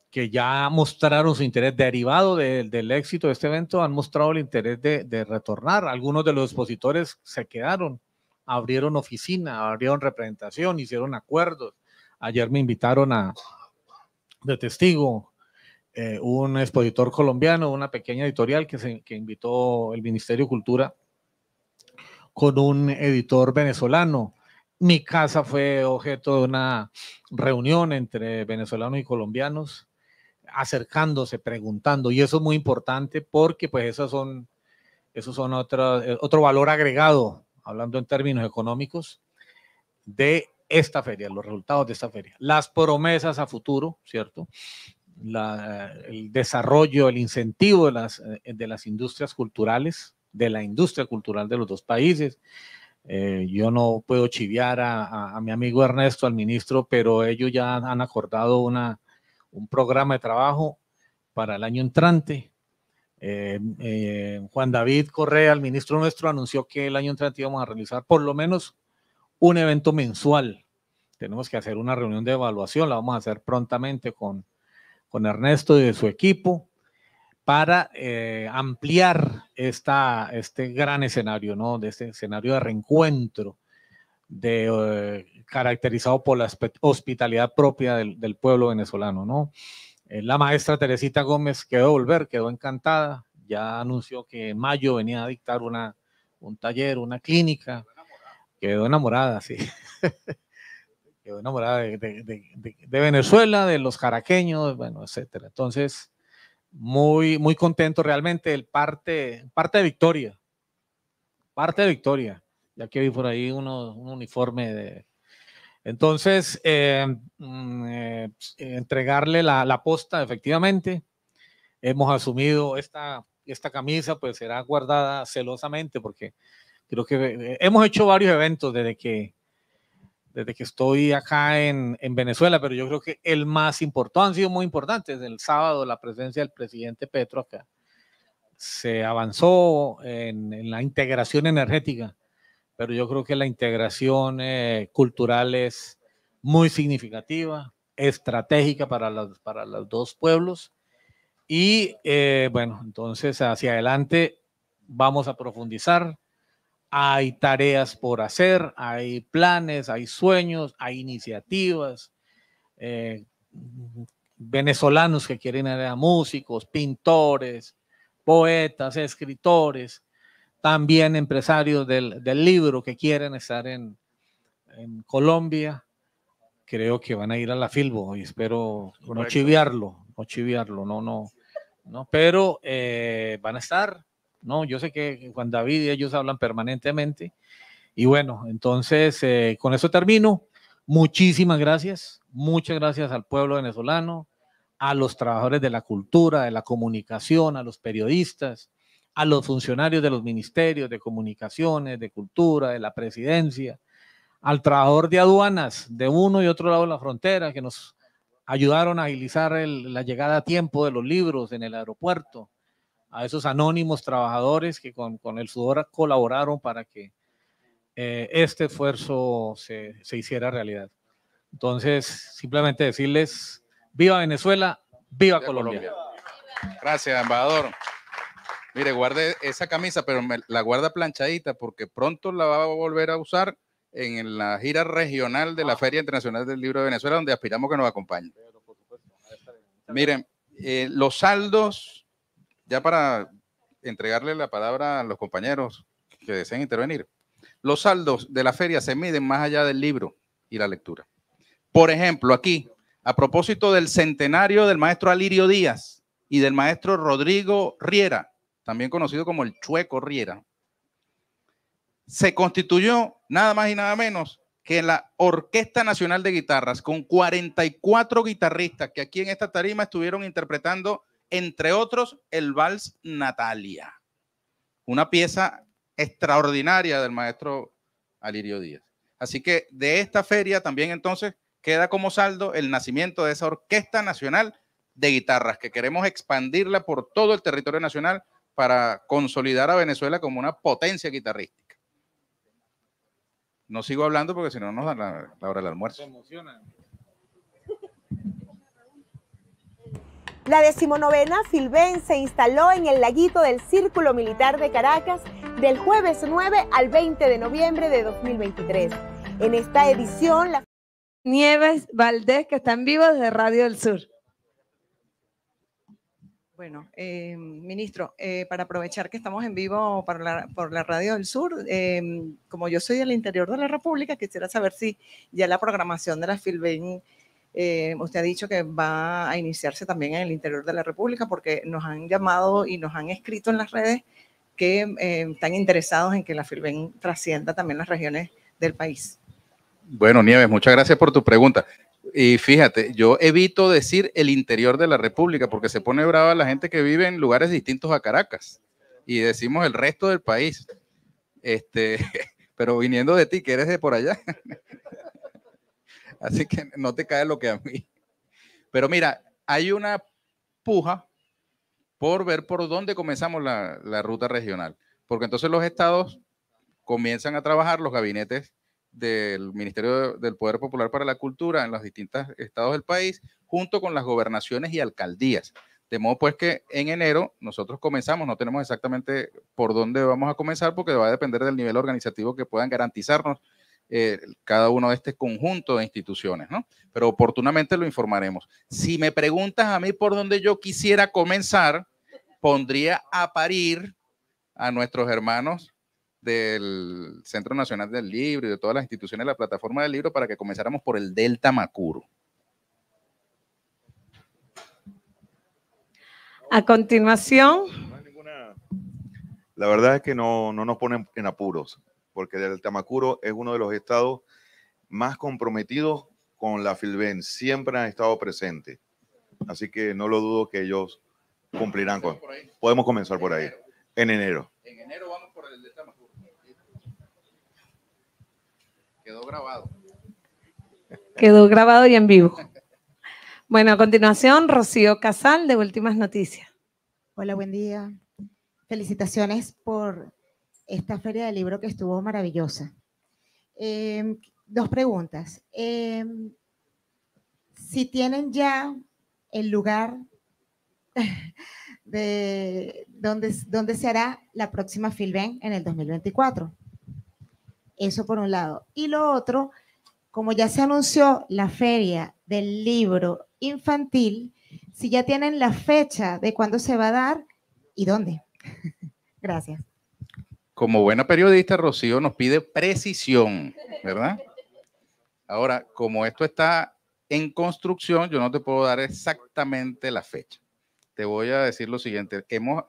que ya mostraron su interés derivado del éxito de este evento, han mostrado el interés de, de retornar. Algunos de los expositores se quedaron, abrieron oficina, abrieron representación, hicieron acuerdos. Ayer me invitaron a, de testigo eh, un expositor colombiano, una pequeña editorial que, invitó el Ministerio de Cultura con un editor venezolano. Mi casa fue objeto de una reunión entre venezolanos y colombianos, acercándose, preguntando, y eso es muy importante porque pues esos son, esos son otro, eh, otro valor agregado, hablando en términos económicos, de esta feria, los resultados de esta feria, las promesas a futuro, ¿cierto? el desarrollo, el incentivo de las, eh, de las industrias culturales, de la industria cultural de los dos países. Eh, yo no puedo chiviar a, a, mi amigo Ernesto, al ministro, pero ellos ya han acordado una, un programa de trabajo para el año entrante. Eh, Juan David Correa, el ministro nuestro, anunció que el año entrante íbamos a realizar por lo menos un evento mensual. Tenemos que hacer una reunión de evaluación, la vamos a hacer prontamente con con Ernesto y de su equipo para eh, ampliar esta, este gran escenario, ¿no? De este escenario de reencuentro, de, eh, caracterizado por la hospitalidad propia del, pueblo venezolano, ¿no? Eh, la maestra Teresita Gómez quedó volver, quedó encantada, ya anunció que mayo venía a dictar una, un taller, una clínica, quedó enamorada, quedó enamorada sí. [LAUGHS] de, Venezuela, de los jaraqueños, bueno, etcétera. Entonces, muy, muy contento realmente, el parte, parte de victoria, parte de victoria, ya que vi por ahí uno, un uniforme de... Entonces, eh, mm, eh, entregarle la, la, posta, efectivamente, hemos asumido esta, esta camisa, pues será guardada celosamente, porque creo que eh, hemos hecho varios eventos desde que desde que estoy acá en, Venezuela, pero yo creo que el más importante, han sido muy importantes, el sábado la presencia del presidente Petro acá. Se avanzó en, la integración energética, pero yo creo que la integración eh, cultural es muy significativa, estratégica para los, para los dos pueblos. Y eh, bueno, entonces hacia adelante vamos a profundizar hay tareas por hacer, hay planes, hay sueños, hay iniciativas. Eh, mm, venezolanos que quieren ir a músicos, pintores, poetas, escritores, también empresarios del, libro que quieren estar en, Colombia. Creo que van a ir a la Filbo y espero no chiviarlo, no no, no, no, pero eh, van a estar ¿no? Yo sé que Juan David y ellos hablan permanentemente. Y bueno, entonces eh, con eso termino. Muchísimas gracias, muchas gracias al pueblo venezolano, a los trabajadores de la cultura, de la comunicación, a los periodistas, a los funcionarios de los ministerios de comunicaciones, de cultura, de la presidencia, al trabajador de aduanas de uno y otro lado de la frontera que nos ayudaron a agilizar la llegada a tiempo de los libros en el aeropuerto, a esos anónimos trabajadores que con, con el sudor colaboraron para que eh, este esfuerzo se, se hiciera realidad. Entonces, simplemente decirles, viva Venezuela, viva, Colombia. Gracias, embajador. Mire, guarde esa camisa, pero la guarda planchadita porque pronto la va a volver a usar en la gira regional de la ah. Feria Internacional del Libro de Venezuela, donde aspiramos que nos acompañe. Miren, eh, los saldos ya para entregarle la palabra a los compañeros que deseen intervenir, los saldos de la feria se miden más allá del libro y la lectura. Por ejemplo, aquí, a propósito del centenario del maestro Alirio Díaz y del maestro Rodrigo Riera, también conocido como el Chueco Riera, se constituyó nada más y nada menos que la Orquesta Nacional de Guitarras, con 44 guitarristas que aquí en esta tarima estuvieron interpretando entre otros el Vals Natalia, una pieza extraordinaria del maestro Alirio Díaz. Así que de esta feria también entonces queda como saldo el nacimiento de esa Orquesta Nacional de Guitarras, que queremos expandirla por todo el territorio nacional para consolidar a Venezuela como una potencia guitarrística. No sigo hablando porque si no nos dan la, hora del almuerzo. Se La decimonovena Filben se instaló en el laguito del Círculo Militar de Caracas del jueves 9 al 20 de noviembre de 2023. En esta edición, la... Nieves Valdés, que está en vivo desde Radio del Sur. Bueno, eh, ministro, eh, para aprovechar que estamos en vivo por la, Radio del Sur, eh, como yo soy del interior de la República, quisiera saber si ya la programación de la Filben eh, usted ha dicho que va a iniciarse también en el interior de la República porque nos han llamado y nos han escrito en las redes que eh, están interesados en que la FILBEN trascienda también las regiones del país. Bueno, Nieves, muchas gracias por tu pregunta. Y fíjate, yo evito decir el interior de la República porque se pone brava la gente que vive en lugares distintos a Caracas y decimos el resto del país. Este, [LAUGHS] pero viniendo de ti, que eres de por allá. [LAUGHS] Así que [LAUGHS] no te cae lo que a mí. Pero mira, hay una puja por ver por dónde comenzamos la, la ruta regional. Porque entonces los estados comienzan a trabajar, los gabinetes del Ministerio del Poder Popular para la Cultura en los distintos estados del país, junto con las gobernaciones y alcaldías. De modo pues que en enero nosotros comenzamos, no tenemos exactamente por dónde vamos a comenzar porque va a depender del nivel organizativo que puedan garantizarnos eh, cada uno de este conjunto de instituciones, ¿no? Pero oportunamente lo informaremos. Si me preguntas a mí por dónde yo quisiera comenzar, pondría a parir a nuestros hermanos del Centro Nacional del Libro y de todas las instituciones de la plataforma del libro para que comenzáramos por el Delta Macuro. A continuación. La verdad es que no, no nos ponen en apuros porque el Tamacuro es uno de los estados más comprometidos con la Filben, siempre han estado presentes. Así que no lo dudo que ellos cumplirán con. Podemos comenzar por ahí, en enero. En enero vamos por el de Tamacuro. Quedó grabado. Quedó grabado y en vivo. Bueno, a continuación, Rocío Casal de Últimas Noticias. Hola, buen día. Felicitaciones por esta feria del libro que estuvo maravillosa. Em, dos preguntas. Em, si tienen ya el lugar de donde, donde se hará la próxima Filben en el 2024. Eso por un lado. Y lo otro, como ya se anunció la feria del libro infantil, si ya tienen la fecha de cuándo se va a dar y dónde. [LAUGHS] Gracias como buena periodista, Rocío nos pide precisión, ¿verdad? Ahora, como esto está en construcción, yo no te puedo dar exactamente la fecha. Te voy a decir lo siguiente. Hemos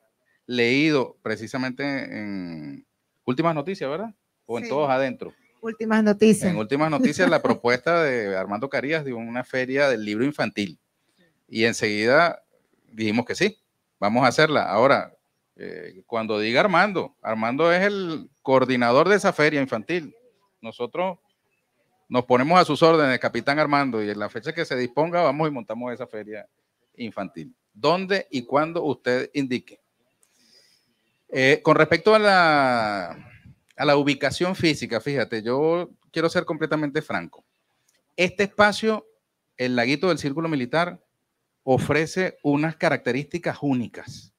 leído precisamente en Últimas Noticias, ¿verdad? O en Todos Adentro. Últimas Noticias. En Últimas Noticias, la propuesta de Armando Carías de una feria del libro infantil. Y enseguida dijimos que sí, vamos a hacerla. Ahora, eh, cuando diga Armando, Armando es el coordinador de esa feria infantil. Nosotros nos ponemos a sus órdenes, capitán Armando, y en la fecha que se disponga vamos y montamos esa feria infantil. ¿Dónde y cuando usted indique. Eh, con respecto a la, a la ubicación física, fíjate, yo quiero ser completamente franco. Este espacio, el laguito del Círculo Militar, ofrece unas características únicas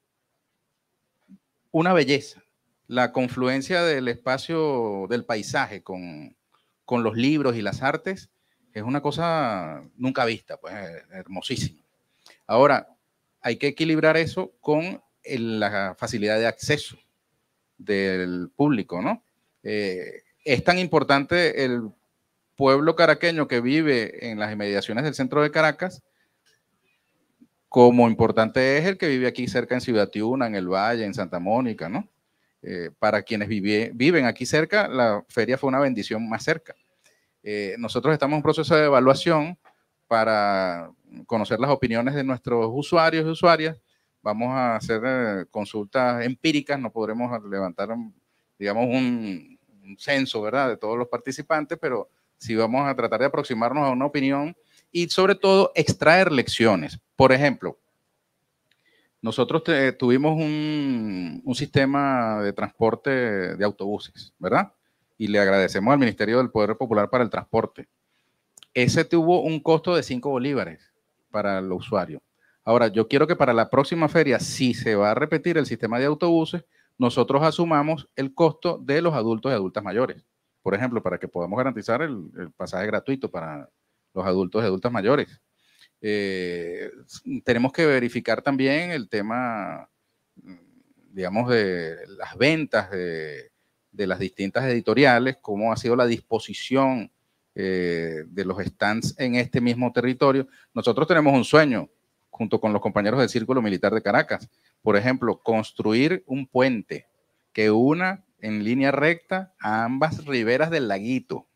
una belleza. La confluencia del espacio, del paisaje con, con los libros y las artes es una cosa nunca vista, pues hermosísima. Ahora, hay que equilibrar eso con la facilidad de acceso del público, ¿no? Eh, es tan importante el pueblo caraqueño que vive en las inmediaciones del centro de Caracas como importante es el que vive aquí cerca en Ciudad Tiuna, en el Valle, en Santa Mónica, ¿no? Eh, para quienes viven aquí cerca, la feria fue una bendición más cerca. Eh, nosotros estamos en proceso de evaluación para conocer las opiniones de nuestros usuarios y usuarias. Vamos a hacer eh, consultas empíricas, no podremos levantar, digamos, un, un censo, ¿verdad?, de todos los participantes, pero sí vamos a tratar de aproximarnos a una opinión y sobre todo extraer lecciones. Por ejemplo, nosotros tuvimos un, sistema de transporte de autobuses, ¿verdad? Y le agradecemos al Ministerio del Poder Popular para el transporte. Ese tuvo un costo de 5 bolívares para el usuario. Ahora, yo quiero que para la próxima feria, si se va a repetir el sistema de autobuses, nosotros asumamos el costo de los adultos y adultas mayores. Por ejemplo, para que podamos garantizar el, el pasaje gratuito para, los adultos y adultas mayores. Eh, tenemos que verificar también el tema, mm, digamos, de las ventas de, las distintas editoriales, cómo ha sido la disposición eh, de los stands en este mismo territorio. Nosotros tenemos un sueño, junto con los compañeros del Círculo Militar de Caracas, por ejemplo, construir un puente que una en línea recta a ambas riberas del laguito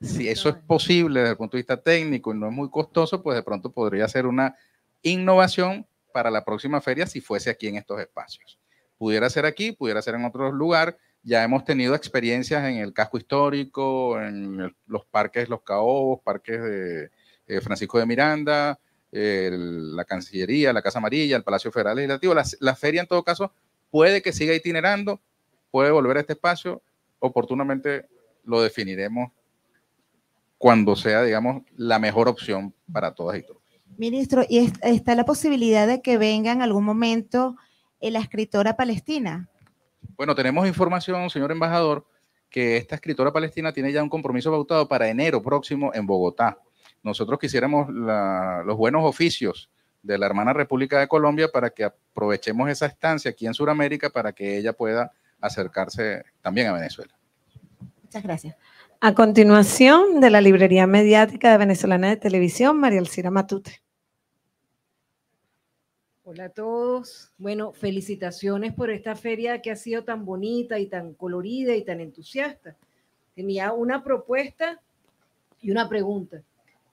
si eso es posible desde el punto de vista técnico y no es muy costoso, pues de pronto podría ser una innovación para la próxima feria si fuese aquí en estos espacios. Pudiera ser aquí, pudiera ser en otro lugar. Ya hemos tenido experiencias en el casco histórico, en los parques Los Caobos, parques de eh, Francisco de Miranda, la Cancillería, la Casa Amarilla, el Palacio Federal Legislativo. la feria, en todo caso, puede que siga itinerando, puede volver a este espacio. Oportunamente lo definiremos cuando sea, digamos, la mejor opción para todas y todos. Ministro, ¿y está la posibilidad de que venga en algún momento eh, la escritora palestina? Bueno, tenemos información, señor embajador, que esta escritora palestina tiene ya un compromiso pautado para enero próximo en Bogotá. Nosotros quisiéramos los buenos oficios de la hermana República de Colombia para que aprovechemos esa estancia aquí en Sudamérica para que ella pueda acercarse también a Venezuela. Muchas gracias. A continuación, de la Librería Mediática de Venezolana de Televisión, María Alcira Matute. Hola a todos. Bueno, felicitaciones por esta feria que ha sido tan bonita y tan colorida y tan entusiasta. Tenía una propuesta y una pregunta.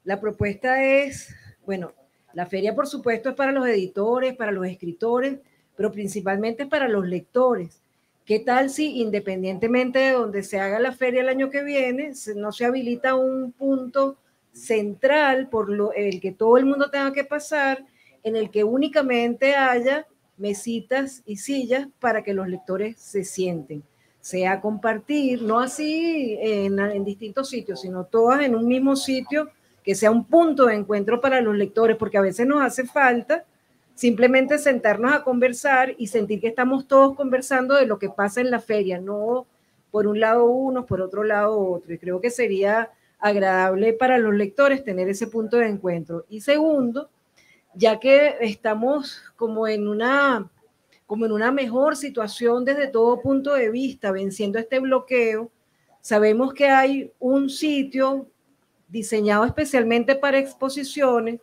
La propuesta es, bueno, la feria por supuesto es para los editores, para los escritores, pero principalmente para los lectores. ¿Qué tal si independientemente de donde se haga la feria el año que viene, no se habilita un punto central por lo, el que todo el mundo tenga que pasar, en el que únicamente haya mesitas y sillas para que los lectores se sienten? Sea compartir, no así en distintos sitios, sino todas en un mismo sitio, que sea un punto de encuentro para los lectores, porque a veces nos hace falta simplemente sentarnos a conversar y sentir que estamos todos conversando de lo que pasa en la feria, no por un lado unos, por otro lado otro. Y creo que sería agradable para los lectores tener ese punto de encuentro. Y segundo, ya que estamos como en una como en una mejor situación desde todo punto de vista, venciendo este bloqueo, sabemos que hay un sitio diseñado especialmente para exposiciones,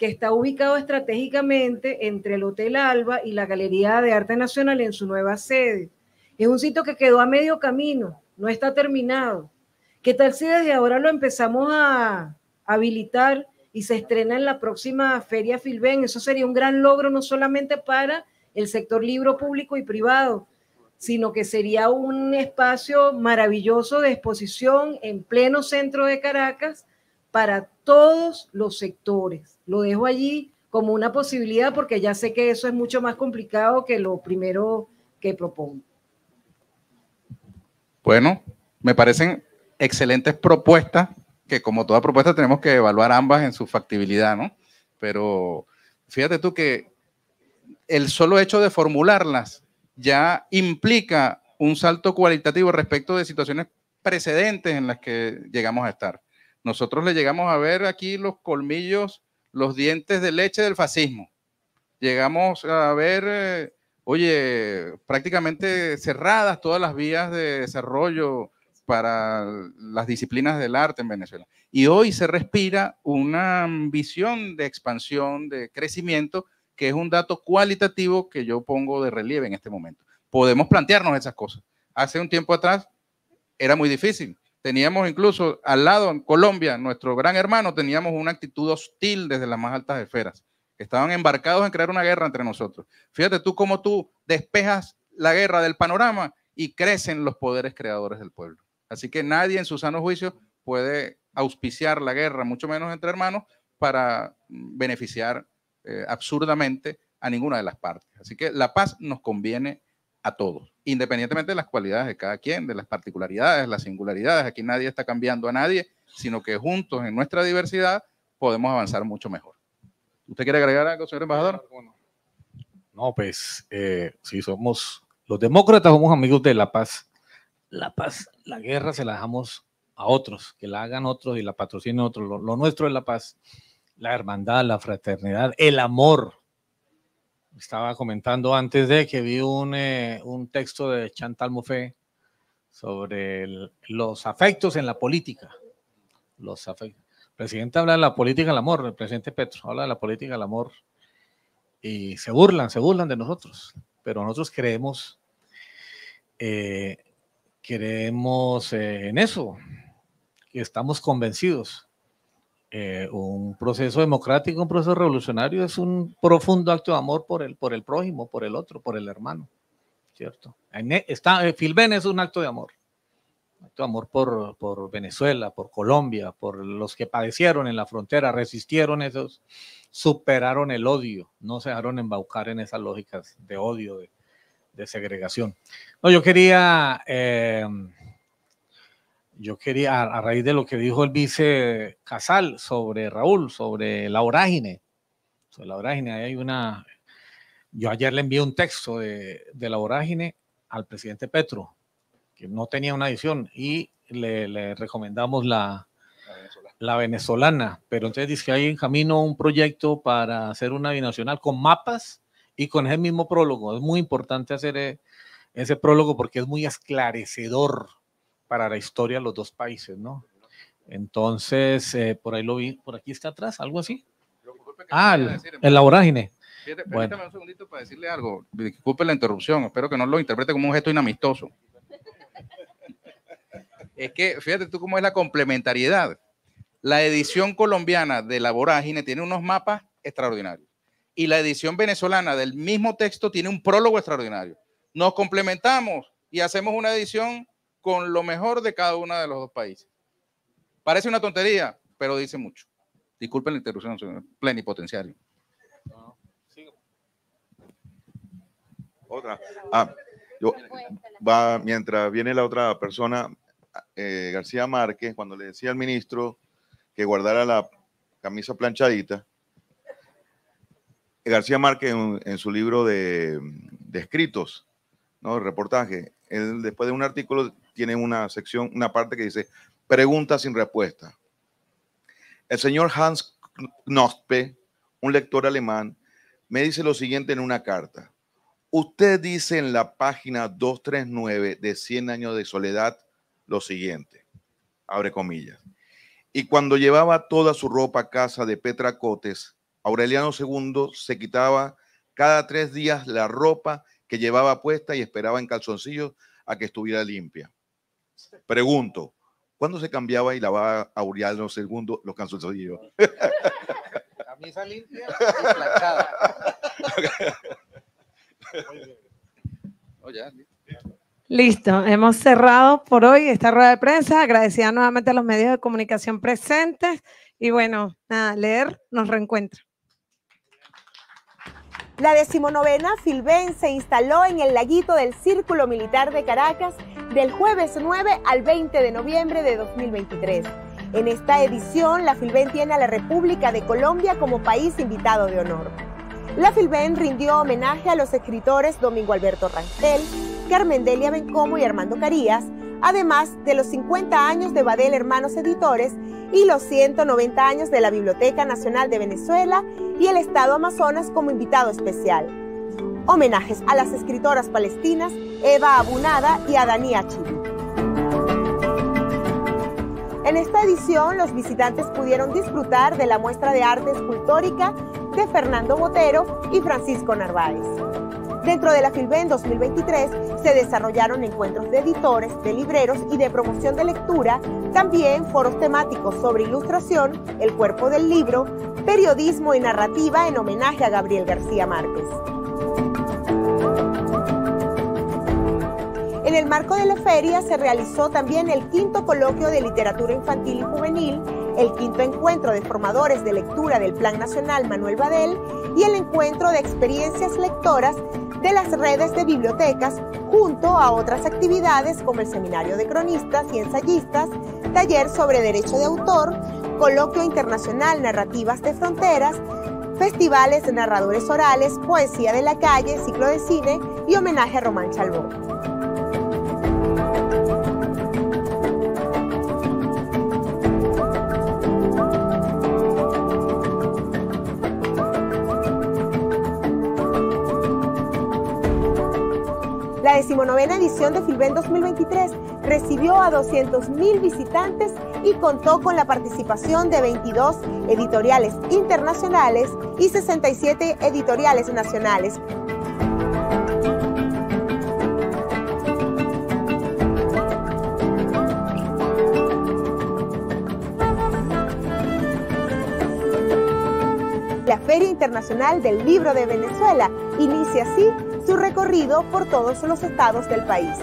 que está ubicado estratégicamente entre el Hotel Alba y la Galería de Arte Nacional en su nueva sede. Es un sitio que quedó a medio camino, no está terminado. ¿Qué tal si desde ahora lo empezamos a habilitar y se estrena en la próxima Feria Filben? Eso sería un gran logro no solamente para el sector libro público y privado, sino que sería un espacio maravilloso de exposición en pleno centro de Caracas para todos los sectores. Lo dejo allí como una posibilidad porque ya sé que eso es mucho más complicado que lo primero que propongo. Bueno, me parecen excelentes propuestas que como toda propuesta tenemos que evaluar ambas en su factibilidad, ¿no? Pero fíjate tú que el solo hecho de formularlas ya implica un salto cualitativo respecto de situaciones precedentes en las que llegamos a estar. Nosotros le llegamos a ver aquí los colmillos, los dientes de leche del fascismo. Llegamos a ver, eh, oye, prácticamente cerradas todas las vías de desarrollo para las disciplinas del arte en Venezuela. Y hoy se respira una visión de expansión, de crecimiento, que es un dato cualitativo que yo pongo de relieve en este momento. Podemos plantearnos esas cosas. Hace un tiempo atrás era muy difícil Teníamos incluso al lado, en Colombia, nuestro gran hermano, teníamos una actitud hostil desde las más altas esferas. Estaban embarcados en crear una guerra entre nosotros. Fíjate tú cómo tú despejas la guerra del panorama y crecen los poderes creadores del pueblo. Así que nadie en su sano juicio puede auspiciar la guerra, mucho menos entre hermanos, para beneficiar eh, absurdamente a ninguna de las partes. Así que la paz nos conviene a todos, independientemente de las cualidades de cada quien, de las particularidades, las singularidades. Aquí nadie está cambiando a nadie, sino que juntos en nuestra diversidad podemos avanzar mucho mejor. ¿Usted quiere agregar algo, señor embajador? No, pues eh, si somos los demócratas, somos amigos de la paz. La paz, la guerra se la dejamos a otros, que la hagan otros y la patrocinen otros. lo nuestro es la paz, la hermandad, la fraternidad, el amor, estaba comentando antes de que vi un, eh, texto de Chantal Mouffe sobre los afectos en la política. Los afectos. El presidente habla de la política del amor, el presidente Petro habla de la política del amor y se burlan, se burlan de nosotros, pero nosotros creemos, eh, creemos eh, en eso, y estamos convencidos eh, un proceso democrático, un proceso revolucionario es un profundo acto de amor por el, por el prójimo, por el otro, por el hermano, ¿cierto? E, está, eh, Filben es un acto de amor, acto de amor por, Venezuela, por Colombia, por los que padecieron en la frontera, resistieron esos, superaron el odio, no se dejaron embaucar en esas lógicas de odio, de, segregación. No, yo quería... Eh, yo quería, a, raíz de lo que dijo el vice Casal sobre Raúl, sobre la orágine, sobre la orágine, hay una, yo ayer le envié un texto de, la orágine al presidente Petro, que no tenía una edición, y le, recomendamos la, venezolana. pero entonces dice que hay en camino un proyecto para hacer una binacional con mapas y con el mismo prólogo. Es muy importante hacer eh, ese prólogo porque es muy esclarecedor para la historia de los dos países, ¿no? Entonces, eh, por ahí lo vi, por aquí está atrás, algo así. Ah, en la vorágine. Fíjate, un segundito para decirle algo. Disculpe la interrupción, espero que no lo interprete como un gesto inamistoso. [LAUGHS] es que, fíjate tú cómo es la complementariedad. La edición colombiana de la vorágine tiene unos mapas extraordinarios. Y la edición venezolana del mismo texto tiene un prólogo extraordinario. Nos complementamos y hacemos una edición con lo mejor de cada uno de los dos países. Parece una tontería, pero dice mucho. Disculpen la interrupción, señor plenipotenciario. Otra. Ah, va, mientras viene la otra persona, eh, García Márquez, cuando le decía al ministro que guardara la camisa planchadita, García Márquez en, su libro de, de escritos, ¿no? reportaje, después de un artículo tiene una sección, una parte que dice preguntas sin respuesta. El señor Hans Knospe, un lector alemán, me dice lo siguiente en una carta. Usted dice en la página 239 de 100 años de soledad lo siguiente, abre comillas. Y cuando llevaba toda su ropa a casa de Petra Cotes, Aureliano II se quitaba cada tres días la ropa que llevaba puesta y esperaba en calzoncillos a que estuviera limpia. Pregunto, ¿cuándo se cambiaba y lavaba a Uriano II los calzoncillos? [LAUGHS] Camisa limpia y oh, listo. hemos cerrado por hoy esta rueda de prensa. Agradecida nuevamente a los medios de comunicación presentes. Y bueno, nada, leer nos reencuentra. La decimonovena Filben se instaló en el laguito del Círculo Militar de Caracas del jueves 9 al 20 de noviembre de 2023. En esta edición, la Filben tiene a la República de Colombia como país invitado de honor. La Filben rindió homenaje a los escritores Domingo Alberto Rangel, Carmen Delia Bencomo y Armando Carías, además de los 50 años de Badel Hermanos Editores y los 190 años de la Biblioteca Nacional de Venezuela y el Estado Amazonas como invitado especial. Homenajes a las escritoras palestinas Eva Abunada y Adania Chi. En esta edición, los visitantes pudieron disfrutar de la muestra de arte escultórica de Fernando Botero y Francisco Narváez. Dentro de la FILBEN 2023 se desarrollaron encuentros de editores, de libreros y de promoción de lectura, también foros temáticos sobre ilustración, el cuerpo del libro, periodismo y narrativa en homenaje a Gabriel García Márquez. En el marco de la feria se realizó también el quinto coloquio de literatura infantil y juvenil, el quinto encuentro de formadores de lectura del Plan Nacional Manuel Badel y el encuentro de experiencias lectoras de las redes de bibliotecas, junto a otras actividades como el seminario de cronistas y ensayistas, taller sobre derecho de autor, coloquio internacional Narrativas de Fronteras, festivales de narradores orales, poesía de la calle, ciclo de cine y homenaje a Román Chalbó. decimonovena edición de Filben 2023 recibió a 200.000 visitantes y contó con la participación de 22 editoriales internacionales y 67 editoriales nacionales. La Feria Internacional del Libro de Venezuela inicia así su recorrido por todos los estados del país.